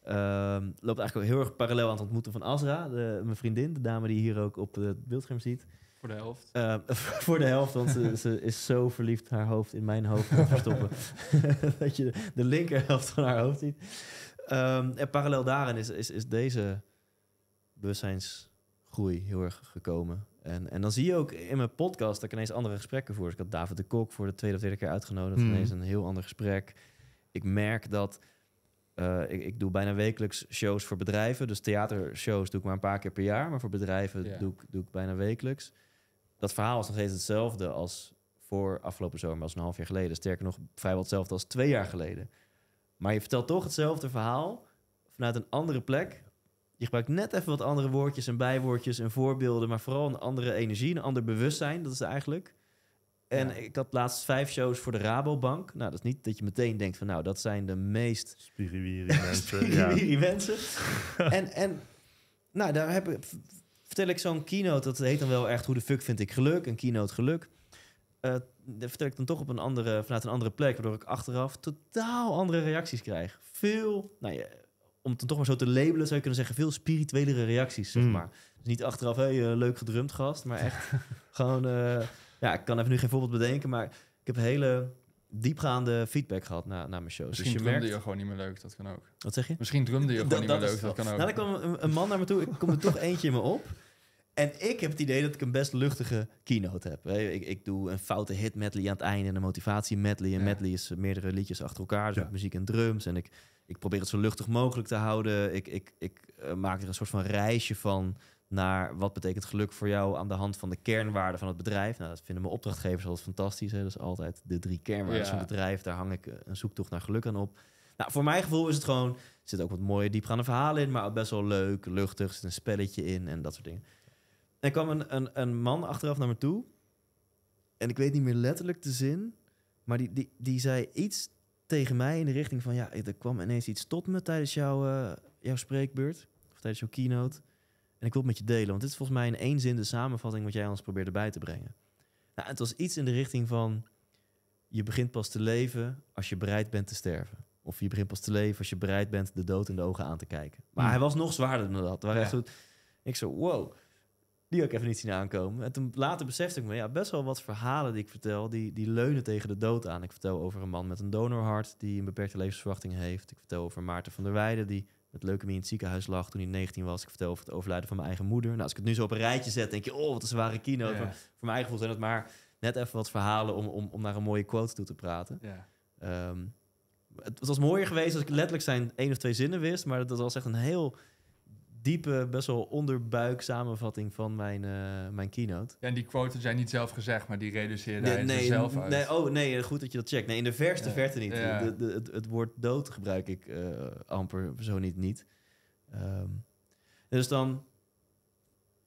Ehm, loopt eigenlijk heel erg parallel aan het ontmoeten van Azra, de, mijn vriendin, de dame die hier ook op het beeldscherm ziet. Voor de helft. Ehm, [LAUGHS] voor de helft, want ze, ze, is zo verliefd haar hoofd in mijn hoofd te verstoppen. [LAUGHS] [LAUGHS] dat je de, linker helft van haar hoofd ziet. Ehm, en parallel daarin is, is, is deze bewustzijnsgroei heel erg gekomen. En, en dan zie je ook in mijn podcast dat ik ineens andere gesprekken voer. Dus ik had David de Kok voor de tweede of derde keer uitgenodigd. Hmm. Ineens een heel ander gesprek. Ik merk dat... Eh, ik, doe bijna wekelijks shows voor bedrijven. Dus theatershows doe ik maar een paar keer per jaar. Maar voor bedrijven doe, ik, doe ik bijna wekelijks. Dat verhaal is nog steeds hetzelfde als voor afgelopen zomer, als een half jaar geleden. Sterker nog, vrijwel hetzelfde als twee jaar geleden. Maar je vertelt toch hetzelfde verhaal vanuit een andere plek je gebruikt net even wat andere woordjes en bijwoordjes en voorbeelden, maar vooral een andere energie, een ander bewustzijn, dat is eigenlijk. En ik had laatst vijf shows voor de Rabobank. Nou, dat is niet dat je meteen denkt van, nou, dat zijn de meest... Spiriwiri [LAUGHS] mensen. mensen. [LAUGHS] en, en, nou, daar heb ik, vertel ik zo'n keynote, dat heet dan wel echt hoe de fuck vind ik geluk, een keynote geluk. Uh, eh, dat vertel ik dan toch op een andere, vanuit een andere plek, waardoor ik achteraf totaal andere reacties krijg. Veel, nou, om het toch maar zo te labelen, zou je kunnen zeggen, veel spirituelere reacties, zeg hmm. maar. Dus niet achteraf, hé, eh, leuk gedrumd gast, maar echt [LAUGHS] gewoon, eh, ja, ik kan even nu geen voorbeeld bedenken, maar ik heb hele diepgaande feedback gehad na, na mijn shows. Dus Misschien dus je drumde je gewoon niet meer leuk, dat kan ook. Wat zeg je? Misschien drumde je [LAUGHS] gewoon niet meer leuk, dat kan ook. Nou, kwam een, een man naar me toe, ik kom er toch [LAUGHS] eentje in me op. En ik heb het idee dat ik een best luchtige keynote heb. Ik, ik doe een foute hit medley aan het einde en een motivatie medley. En medley is eh, meerdere liedjes achter elkaar, dus met muziek en drums. En ik, ik probeer het zo luchtig mogelijk te houden. Ik, ik, ik eh, maak er een soort van reisje van naar wat betekent geluk voor jou aan de hand van de kernwaarden van het bedrijf. Nou, dat vinden mijn opdrachtgevers altijd fantastisch. Hè? Dat is altijd de drie kernwaarden van het bedrijf. Daar hang ik eh, een zoektocht naar geluk aan op. Nou, voor mijn gevoel is het gewoon, er zit ook wat mooie diepgaande verhalen in, maar best wel leuk, luchtig, er zit een spelletje in en dat soort dingen er kwam een, een, een man achteraf naar me toe. En ik weet niet meer letterlijk de zin. Maar die, die, die zei iets tegen mij in de richting van... Ja, er kwam ineens iets tot me tijdens jouw, eh, jouw spreekbeurt. Of tijdens jouw keynote. En ik wil het met je delen. Want dit is volgens mij in één zin de samenvatting... wat jij ons probeerde bij te brengen. Nou, het was iets in de richting van... Je begint pas te leven als je bereid bent te sterven. Of je begint pas te leven als je bereid bent de dood in de ogen aan te kijken. Maar hmm. hij was nog zwaarder dan dat. echt ik zo, wow die ook even niet zien aankomen. En toen later besefte ik me, ja, best wel wat verhalen die ik vertel, die, die leunen tegen de dood aan. Ik vertel over een man met een donorhart die een beperkte levensverwachting heeft. Ik vertel over Maarten van der Weijden, die met leukemie in het ziekenhuis lag toen hij 19 was. Ik vertel over het overlijden van mijn eigen moeder. Nou, als ik het nu zo op een rijtje zet, denk je, oh, wat een zware kino. Ja. Voor, mijn eigen gevoel zijn het maar net even wat verhalen om, om, om naar een mooie quote toe te praten. Ja. Ehm, het was mooier geweest als ik letterlijk zijn één of twee zinnen wist, maar dat was echt een heel diepe, best wel onderbuik samenvatting van mijn, eh, mijn keynote. Ja, en die quotes zijn niet zelf gezegd, maar die reduceer daar nee, zelf uit. Nee, oh nee, goed dat je dat checkt. Nee, in de verste verte niet. De, de, het, woord dood gebruik ik eh, amper, zo niet niet. Ehm, dus dan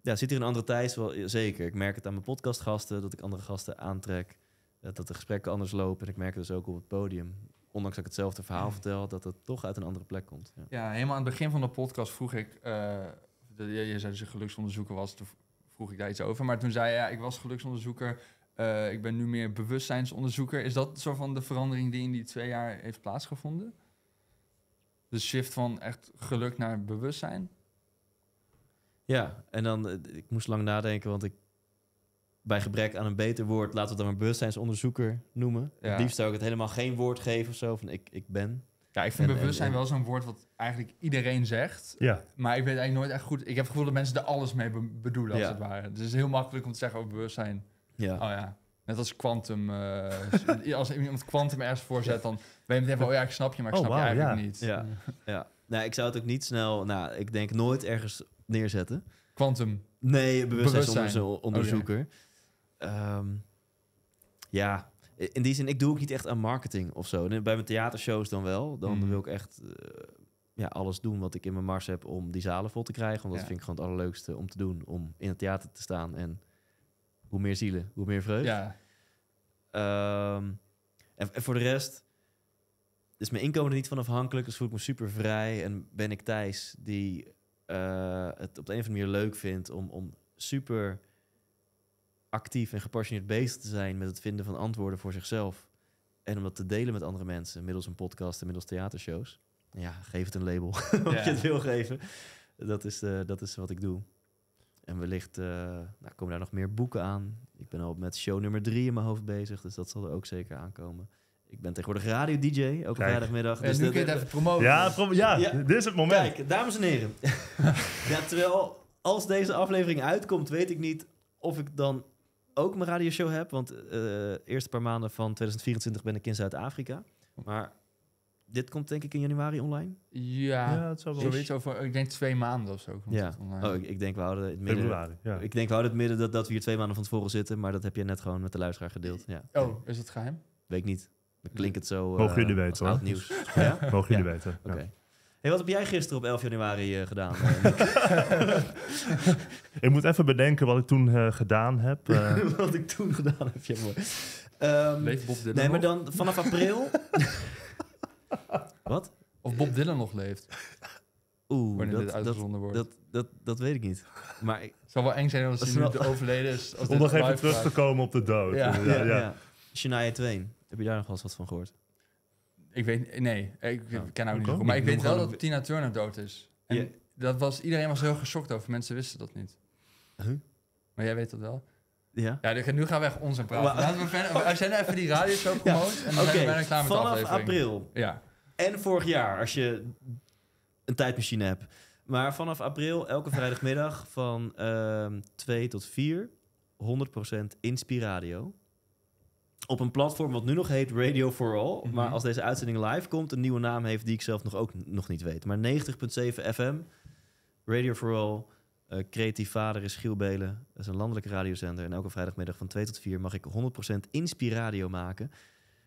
ja, zit hier een andere tijd, wel, zeker. Ik merk het aan mijn podcastgasten, dat ik andere gasten aantrek. Eh, dat de gesprekken anders lopen. En ik merk het dus ook op het podium ondanks dat ik hetzelfde verhaal vertel, dat het toch uit een andere plek komt. Ja, helemaal aan het begin van de podcast vroeg ik, eh, de, je, zei dat dus je geluksonderzoeker was, toen vroeg ik daar iets over. Maar toen zei je, ja, ik was geluksonderzoeker, eh, ik ben nu meer bewustzijnsonderzoeker. Is dat soort van de verandering die in die twee jaar heeft plaatsgevonden? De shift van echt geluk naar bewustzijn? Ja, en dan, eh, ik moest lang nadenken, want ik bij gebrek aan een beter woord, laten we dan maar bewustzijnsonderzoeker noemen. Ja. Het liefst zou ik het helemaal geen woord geven of zo, van ik, ik ben. Ja, ik vind bewustzijn wel zo'n woord wat eigenlijk iedereen zegt. Ja. Maar ik weet eigenlijk nooit echt goed. Ik heb het gevoel dat mensen er alles mee bedoelen, als het ware. Dus het is heel makkelijk om te zeggen over bewustzijn. Ja. Oh ja. Net als kwantum. Eh, [LAUGHS] als iemand kwantum ergens voorzet, dan weet je meteen van, oh ja, ik snap je, maar ik oh, snap je eigenlijk niet. Ja. ja. Nou, ik zou het ook niet snel, nou, ik denk nooit ergens neerzetten. Quantum. Nee, bewustzijnsonderzoeker. Oh, Ehm, ja, in die zin, ik doe ook niet echt aan marketing of zo. Bij mijn theatershows dan wel. Dan mhm. wil ik echt eh, ja, alles doen wat ik in mijn mars heb om die zalen vol te krijgen. Want dat vind ik gewoon het allerleukste om te doen. Om in het theater te staan. En hoe meer zielen, hoe meer vreugde. Ja. Ehm, en, voor de rest is mijn inkomen er niet van afhankelijk. Dus voel ik me super vrij. En ben ik Thijs die eh, het op de een of andere manier leuk vindt om, om super actief en gepassioneerd bezig te zijn met het vinden van antwoorden voor zichzelf. En om dat te delen met andere mensen, middels een podcast en middels theatershows. Ja, geef het een label, wat [LAUGHS] je het wil geven. Dat is, eh, dat is wat ik doe. En wellicht eh, nou, komen daar nog meer boeken aan. Ik ben al met show nummer drie in mijn hoofd bezig, dus dat zal er ook zeker aankomen. Ik ben tegenwoordig radio-dj, ook op vrijdagmiddag. En dus nu kun je het even promoten. Ja, ja, dit is het moment. Kijk, dames en heren. [LAUGHS] terwijl, als deze aflevering uitkomt, weet ik niet of ik dan ook mijn radioshow heb. Want de eh, eerste paar maanden van 2024 ben ik in Zuid-Afrika. Maar dit komt denk ik in januari online. Ja, ja het zou wel zoiets over, ik denk twee maanden of zo. Ja. Oh, ik, ik, denk we houden het midden. Februari, ja. Ik denk we houden het midden dat, dat we hier twee maanden van tevoren zitten. Maar dat heb je net gewoon met de luisteraar gedeeld. Ja. Oh, is het geheim? Weet niet. klinkt het zo. Mogen eh, jullie weten hoor. nieuws. [LAUGHS] Mogen jullie weten. Oké. Hey, wat heb jij gisteren op 11 januari eh, gedaan? Eh, [LAUGHS] ik moet even bedenken wat ik toen eh, gedaan heb. [LAUGHS] wat ik toen gedaan heb, ja mooi. Ehm, leeft Bob Dylan Nee, maar dan vanaf april... [LAUGHS] wat? Of Bob Dylan nog leeft. Oeh, dat, uitgezonden Dat, dat, dat weet ik niet. Maar ik... Het zou wel eng zijn als hij nu overleden is. Om nog even terug te komen op de dood. Ja. Ja, ja, Twain. Heb je daar nog wel eens wat van gehoord? Ik weet, nee, ik oh, ken haar nou niet goed, maar ik weet wel dat Tina Turner dood is. En dat was, iedereen was heel geschokt over, mensen wisten dat niet. Huh? Maar jij weet dat wel? Ja. ja, dus nu gaan we echt onzin praten. Laten we verder, als jij nou even die radio show [LAUGHS] promoot en dan we bijna klaar Vanaf april. Ja. En vorig jaar, als je een tijdmachine hebt. Maar vanaf april, elke vrijdagmiddag van uh, ehm, 2 tot 4, 100% Inspiradio op een platform wat nu nog heet Radio for All. Mhm. Maar als deze uitzending live komt, een nieuwe naam heeft die ik zelf nog ook nog niet weet. Maar 90.7 FM, Radio for All. Eh, creatief vader is Giel Dat is een landelijke radiozender. En elke vrijdagmiddag van 2 tot 4 mag ik 100% Inspiradio maken.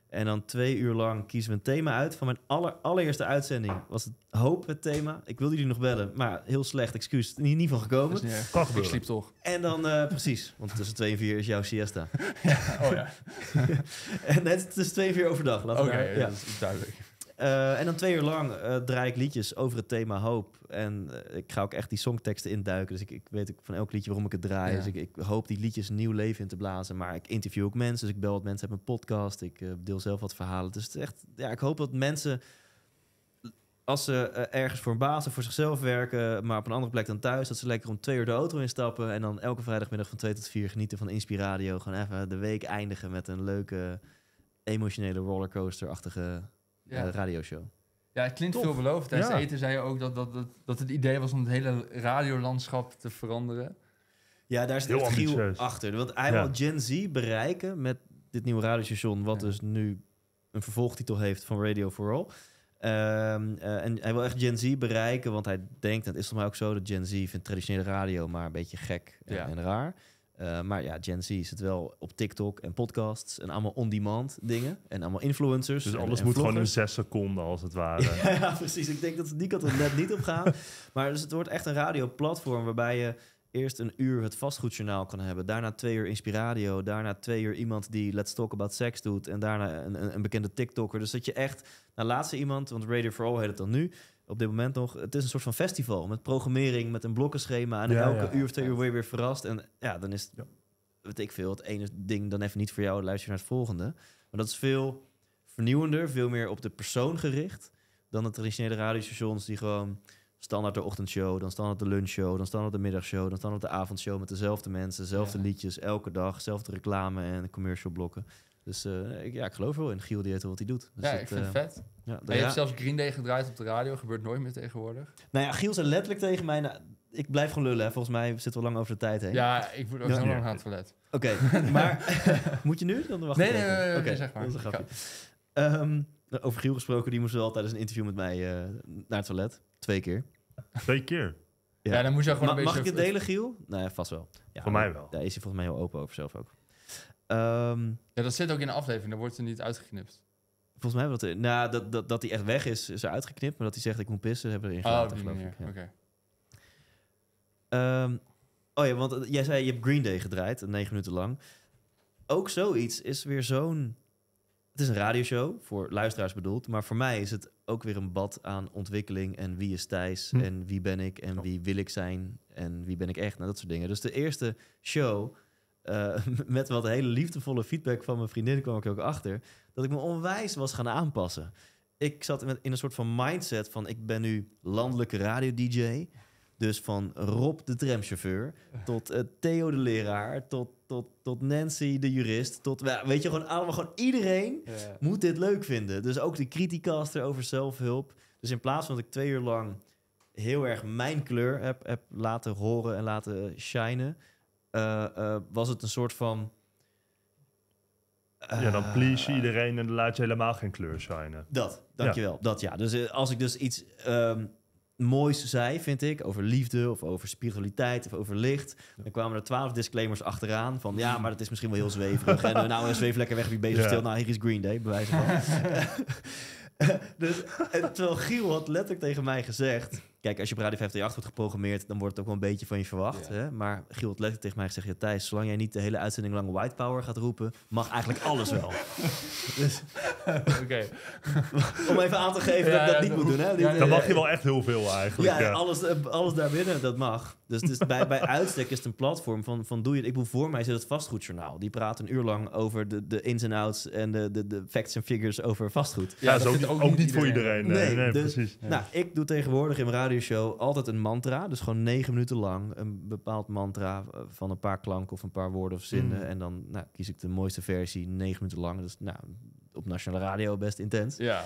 En dan twee uur lang kiezen we een thema uit. Van mijn aller, allereerste uitzending was het hoop het thema. Ik wilde jullie nog bellen, maar heel slecht, excuus. In ieder geval gekomen. Kan gebeuren. ik sliep toch. En dan, eh, precies, want tussen twee en vier is jouw siesta. [LAUGHS] ja, oh ja. [LAUGHS] en net is tussen twee en vier overdag. Oké, okay, ja. dat is duidelijk. Eh, en dan twee uur lang eh, draai ik liedjes over het thema hoop. En eh, ik ga ook echt die songteksten induiken. Dus ik, ik weet van elk liedje waarom ik het draai. Dus ik, ik, hoop die liedjes nieuw leven in te blazen. Maar ik interview ook mensen. Dus ik bel wat mensen, heb een podcast. Ik deel zelf wat verhalen. Dus het is echt, ja, ik hoop dat mensen als ze ergens voor een baas of voor zichzelf werken, maar op een andere plek dan thuis, dat ze lekker om twee uur de auto instappen en dan elke vrijdagmiddag van twee tot vier genieten van Inspiradio. Gewoon even de week eindigen met een leuke, emotionele rollercoaster-achtige ja. radioshow. Ja, het klinkt Tof. veelbelovend. Tijdens ja. eten zei je ook dat, dat, dat, dat het idee was om het hele radiolandschap te veranderen. Ja, daar zit echt Giel achter. Want hij wil Gen Z bereiken met dit nieuwe radiostation... wat dus nu een vervolgtitel heeft van Radio for All... Ehm, eh, en hij wil echt Gen Z bereiken, want hij denkt, en het is voor mij ook zo, dat Gen Z vindt traditionele radio maar een beetje gek en raar. Eh, maar ja, Gen Z zit wel op TikTok en podcasts en allemaal on-demand dingen en allemaal influencers. Dus alles moet gewoon in zes seconden als het ware. [LAUGHS] ja, precies. Ik denk dat die kant er net niet op gaan. [LAUGHS] Maar dus het wordt echt een radioplatform waarbij je eerst een uur het vastgoedjournaal kan hebben. Daarna twee uur Inspiradio. Daarna twee uur iemand die Let's Talk About Sex doet. En daarna een, een, bekende TikToker. Dus dat je echt naar nou, laatste iemand, want Radio for All heet het dan nu op dit moment nog. Het is een soort van festival met programmering, met een blokkenschema. En elke uur of twee uur word je weer verrast. En ja, dan is, het, ik veel, het ene ding dan even niet voor jou. Luister naar het volgende. Maar dat is veel vernieuwender, veel meer op de persoon gericht. Dan de traditionele radiostations die gewoon standaard de ochtendshow, dan standaard de lunchshow, dan standaard de middagshow, dan standaard de avondshow met dezelfde mensen, dezelfde liedjes, elke dag, dezelfde reclame en commercial blokken. Dus eh, ik, ja, ik geloof wel in Giel die wat hij doet. Dus ja, ik vind het eh, vet. Ja, je hebt zelfs Green Day gedraaid op de radio. Gebeurt nooit meer tegenwoordig. Nou ja, Giel zei letterlijk tegen mij... Nou, ik blijf gewoon lullen. Volgens mij zitten we lang over de tijd heen. Ja, ik word ook heel lang aan het toilet. Oké, [LAUGHS] maar [LAUGHS] moet je nu? Dan wacht nee, nee, nee, nee, zeg maar. Ehm, over Giel gesproken, die moest wel tijdens een interview met mij eh, naar het toilet. Twee keer. Twee keer? Ja, dan moest je gewoon een beetje... Mag ik het delen, Giel? Nou vast wel. Ja, Voor mij wel. Daar is hij volgens mij heel open over zelf ook. Ehm, ja, dat zit ook in de aflevering. Dan wordt ze niet uitgeknipt. Volgens mij dat, er, nou, dat, dat, dat hij echt weg is, is er uitgeknipt. Maar dat hij zegt, ik moet pissen, hebben we erin oh, gelaten, oh, geloof ik. Ehm, oh ja, want eh, jij zei, je hebt Green Day gedraaid, negen minuten lang. Ook zoiets is weer zo'n... Het is een radioshow, voor luisteraars bedoeld. Maar voor mij is het ook weer een bad aan ontwikkeling. En wie is Thijs? Hm. En wie ben ik? En wie wil ik zijn? En wie ben ik echt? Nou, dat soort dingen. Dus de eerste show eh, [LAUGHS] met wat hele liefdevolle feedback van mijn vriendin kwam ik ook achter dat ik me onwijs was gaan aanpassen. Ik zat in een soort van mindset van ik ben nu landelijke radio-dj. Dus van Rob de tramchauffeur tot eh, Theo de leraar, tot, tot, tot Nancy de jurist, tot weet je gewoon allemaal gewoon iedereen moet dit leuk vinden. Dus ook de criticaster over zelfhulp. Dus in plaats van dat ik twee uur lang heel erg mijn kleur heb, heb laten horen en laten shinen, eh, eh, was het een soort van... Ja, dan eh, please je iedereen en laat je helemaal geen kleur shinen. Dat, dankjewel. Ja. Dat ja. Dus als ik dus iets ehm, moois zei, vind ik, over liefde of over spiritualiteit of over licht, dan kwamen er twaalf disclaimers achteraan van ja, maar dat is misschien wel heel zweverig. en nou, en nou, zweef lekker weg, wie bezig ja. stil. Nou, hier is Green Day, bij van. [LAUGHS] [LAUGHS] Dus, en terwijl Giel had letterlijk tegen mij gezegd, Kijk, als je op Radio 58 wordt geprogrammeerd, dan wordt het ook wel een beetje van je verwacht. Hè? Maar Giel had letterlijk tegen mij gezegd, ja, Thijs, zolang jij niet de hele uitzending lang white power gaat roepen, mag eigenlijk alles wel. [LAUGHS] dus, Oké. [LAUGHS] om even aan te geven dat ik dat niet moet doen. Hè? dan mag je wel echt heel veel eigenlijk. Ja, Alles, eh, alles daarbinnen, dat mag. Dus, dus bij, bij uitstek is het een platform van, van doe je Ik bedoel, voor mij zit het vastgoedjournaal. Die praat een uur lang over de, de ins en outs en de, de, de facts en figures over vastgoed. Ja, dat is ook, ook, niet voor iedereen. Nee, nee, dus- precies. Nou, ik doe tegenwoordig in radio show altijd een mantra. Dus gewoon negen minuten lang een bepaald mantra eh, van een paar klanken of een paar woorden of zinnen. Hmm. En dan nou, kies ik de mooiste versie, negen minuten lang. Dus nou, op nationale radio best intens. Ja.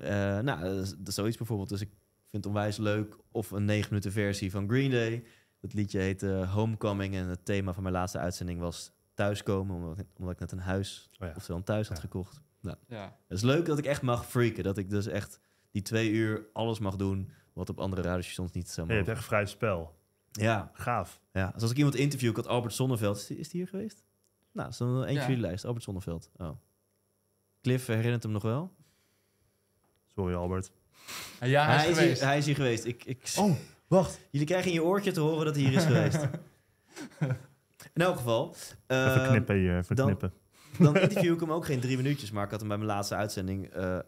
Eh, nou, dat is, zoiets bijvoorbeeld. Dus ik vind het onwijs leuk. Of een negen minuten versie van Green Day. Het liedje heet eh, Homecoming en het thema van mijn laatste uitzending was thuiskomen. Omdat, omdat ik net een huis, of oh ja. een thuis had gekocht. Nou, ja. Het is leuk dat ik echt mag freaken. Dat ik dus echt die twee uur alles mag doen wat op andere radiostations niet zo mooi. je hebt echt vrij spel. Ja. Gaaf. Ja. als ik iemand interview, ik had Albert Zonneveld. Is die, is die hier geweest? Nou, is dan eentje ja. jullie lijst. Albert Zonneveld. Oh. Cliff herinnert hem nog wel. Sorry, Albert. Ja, hij, is, hier, hij is hier geweest. Ik, ik... Oh, wacht. Jullie krijgen in je oortje te horen dat hij hier is geweest. [LAUGHS] in elk geval. Uh, even ehm, knippen hier, dan, interview ik hem ook geen drie minuutjes, maar ik had hem bij mijn laatste uitzending... Uh,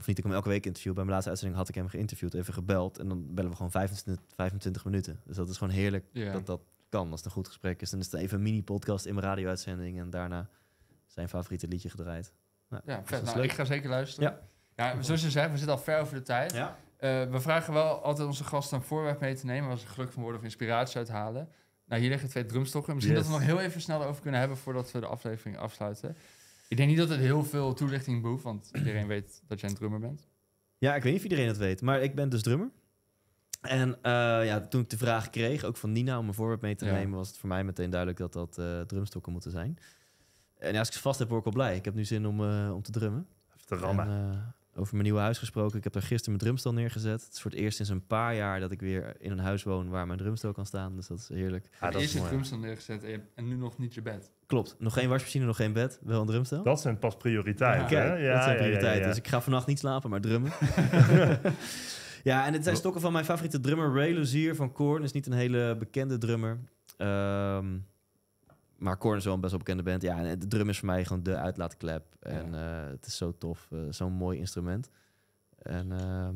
of niet, ik hem elke week interview. Bij mijn laatste uitzending had ik hem geïnterviewd, even gebeld. En dan bellen we gewoon 25, 25 minuten. Dus dat is gewoon heerlijk dat dat kan. Als het een goed gesprek is, dan is het even een mini-podcast in mijn radio-uitzending. En daarna zijn favoriete liedje gedraaid. ja, dus vet. Nou, ik ga zeker luisteren. Ja. ja zoals je zegt we zitten al ver over de tijd. Eh, we vragen wel altijd onze gasten een voorwerp mee te nemen... waar ze geluk van worden of inspiratie uithalen. Nou, hier liggen twee drumstokken. Misschien dat we nog heel even snel over kunnen hebben... voordat we de aflevering afsluiten. Ik denk niet dat het heel veel toelichting behoeft, want iedereen weet dat jij een drummer bent. Ja, ik weet niet of iedereen het weet, maar ik ben dus drummer. En eh, ja, toen ik de vraag kreeg, ook van Nina, om een voorbeeld mee te nemen, was het voor mij meteen duidelijk dat dat eh, drumstokken moeten zijn. En ja, als ik ze vast heb, word ik al blij. Ik heb nu zin om, eh, om te drummen. Even te rammen. Over mijn nieuwe huis gesproken. Ik heb daar gisteren mijn drumstel neergezet. Het is voor het eerst sinds een paar jaar dat ik weer in een huis woon waar mijn drumstel kan staan. Dus dat is heerlijk. Ja, ah, je drumstel neergezet en, nu nog niet je bed. Klopt. Nog geen wasmachine, nog geen bed. Wel een drumstel. Dat zijn pas prioriteiten. Ja, ja dat zijn prioriteiten. dus ik ga vannacht niet slapen, maar drummen. [LAUGHS] [LAUGHS] ja, en het zijn stokken van mijn favoriete drummer Ray Luzier van Korn. Is niet een hele bekende drummer. Ehm, maar Korn is wel een best wel bekende band. Ja, en de drum is voor mij gewoon de uitlaatklep. En eh, het is zo tof. Eh, zo'n mooi instrument. En ehm,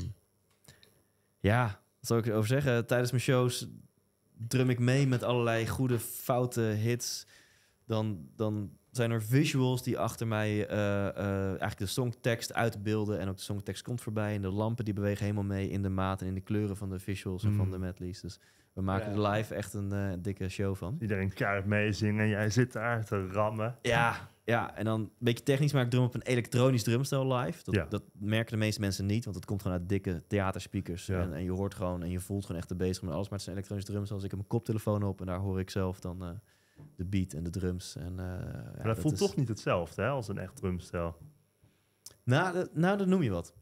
ja, wat zal ik over zeggen? Tijdens mijn shows drum ik mee met allerlei goede, foute hits. Dan, dan zijn er visuals die achter mij eh, eigenlijk de songtekst uitbeelden. En ook de songtekst komt voorbij. En de lampen die bewegen helemaal mee in de maat en in de kleuren van de visuals en van mm. de medleys. Dus we maken live echt een eh, dikke show van. Iedereen kaart meezingen en jij zit daar te rammen. Ja, ja, en dan een beetje technisch, maar ik drum op een elektronisch drumstel live. Dat, dat merken de meeste mensen niet, want het komt gewoon uit dikke theaterspeakers. Ja. En, en, je hoort gewoon en je voelt gewoon echt de bezig met alles. Maar het is een elektronisch drumstel. Dus ik heb mijn koptelefoon op en daar hoor ik zelf dan eh, de beat en de drums. En, eh, maar ja, dat, dat, voelt toch niet hetzelfde hè, als een echt drumstel? Nou, nou, dat noem je wat.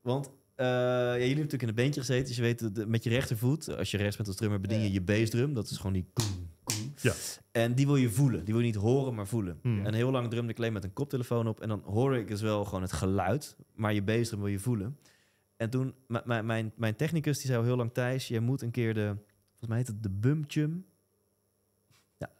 Want eh, ja, jullie hebben natuurlijk in een beentje gezeten, dus je weet met je rechtervoet, als je rechts bent als drummer, bedien je je bassdrum. Dat is gewoon die Ja. En die wil je voelen. Die wil je niet horen, maar voelen. Hmm. En heel lang drumde ik alleen met een koptelefoon op en dan hoor ik dus wel gewoon het geluid, maar je bassdrum wil je voelen. En toen, mijn, mijn technicus die zei al heel lang, Thijs, je moet een keer de, volgens mij heet het de bumchum. Ja,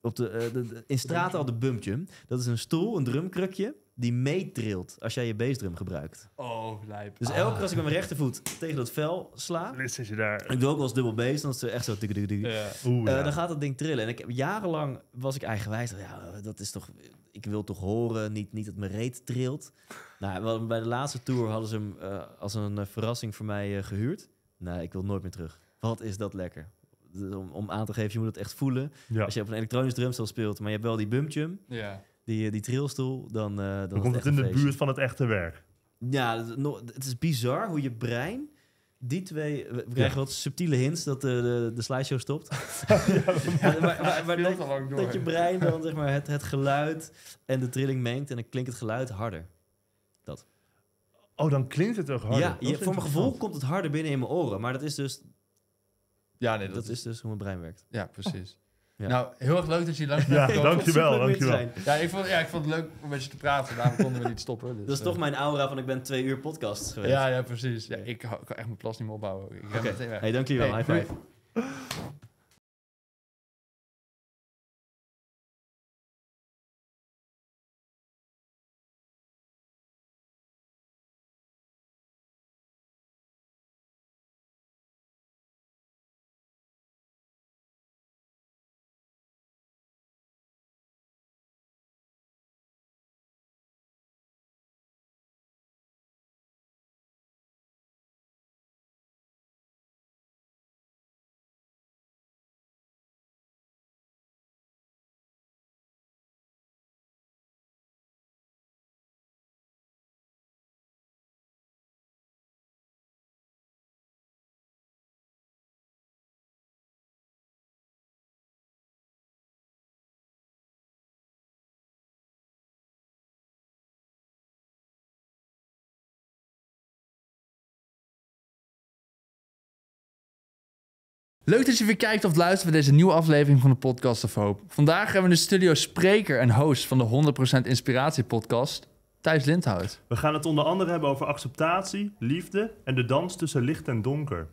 op de, eh, in straat al de bumchum. Dat is een stoel, een drumkrukje die meetrilt als jij je bassdrum gebruikt. Oh, lijp. Dus ah. elke keer als ik met mijn rechtervoet tegen dat vel sla... Dan je daar. Ik doe ook wel eens dubbel bass, dan is het echt zo... Dik, Ja. Eh, ja. dan gaat dat ding trillen. En ik, jarenlang was ik eigenwijs. Ja, dat is toch... Ik wil toch horen, niet, niet dat mijn reet trilt. Nou, bij de laatste tour hadden ze hem eh, als een eh, verrassing voor mij gehuurd. Nou, ik wil nooit meer terug. Wat is dat lekker. Dus om, om aan te geven, je moet het echt voelen. Als je op een elektronisch drumstel speelt, maar je hebt wel die bumtjum. Ja die, eh, die trilstoel, dan... Uh, dan, komt het in de buurt van het echte werk. Ja, het is bizar hoe je brein die twee, we krijgen wat subtiele hints dat de, de, de slideshow stopt. [LAUGHS] maar, dat, dat, je brein dan zeg maar, het, het geluid en de trilling mengt en dan klinkt het geluid harder. Dat. Oh, dan klinkt het ook harder. Ja, voor mijn gevoel komt het harder binnen in mijn oren, maar dat is dus. Ja, nee, dat, dat is dus hoe mijn brein werkt. Ja, precies. Nou, heel erg leuk dat je langs [LAUGHS] bent. Ja, dankjewel, dankjewel. Ja ik, vond, ja, ik vond het leuk om met je te praten. Daarom konden we niet stoppen. Dus, dat is toch eh. mijn aura van ik ben twee uur podcast geweest. Ja, ja precies. Ja, ik, kan echt mijn plas niet meer opbouwen. Oké, okay. hey, dankjewel. High five. Leuk dat je weer kijkt of luistert naar deze nieuwe aflevering van de Podcast of Hoop. Vandaag hebben we in de studio spreker en host van de 100% Inspiratie Podcast, Thijs Lindhout. We gaan het onder andere hebben over acceptatie, liefde en de dans tussen licht en donker.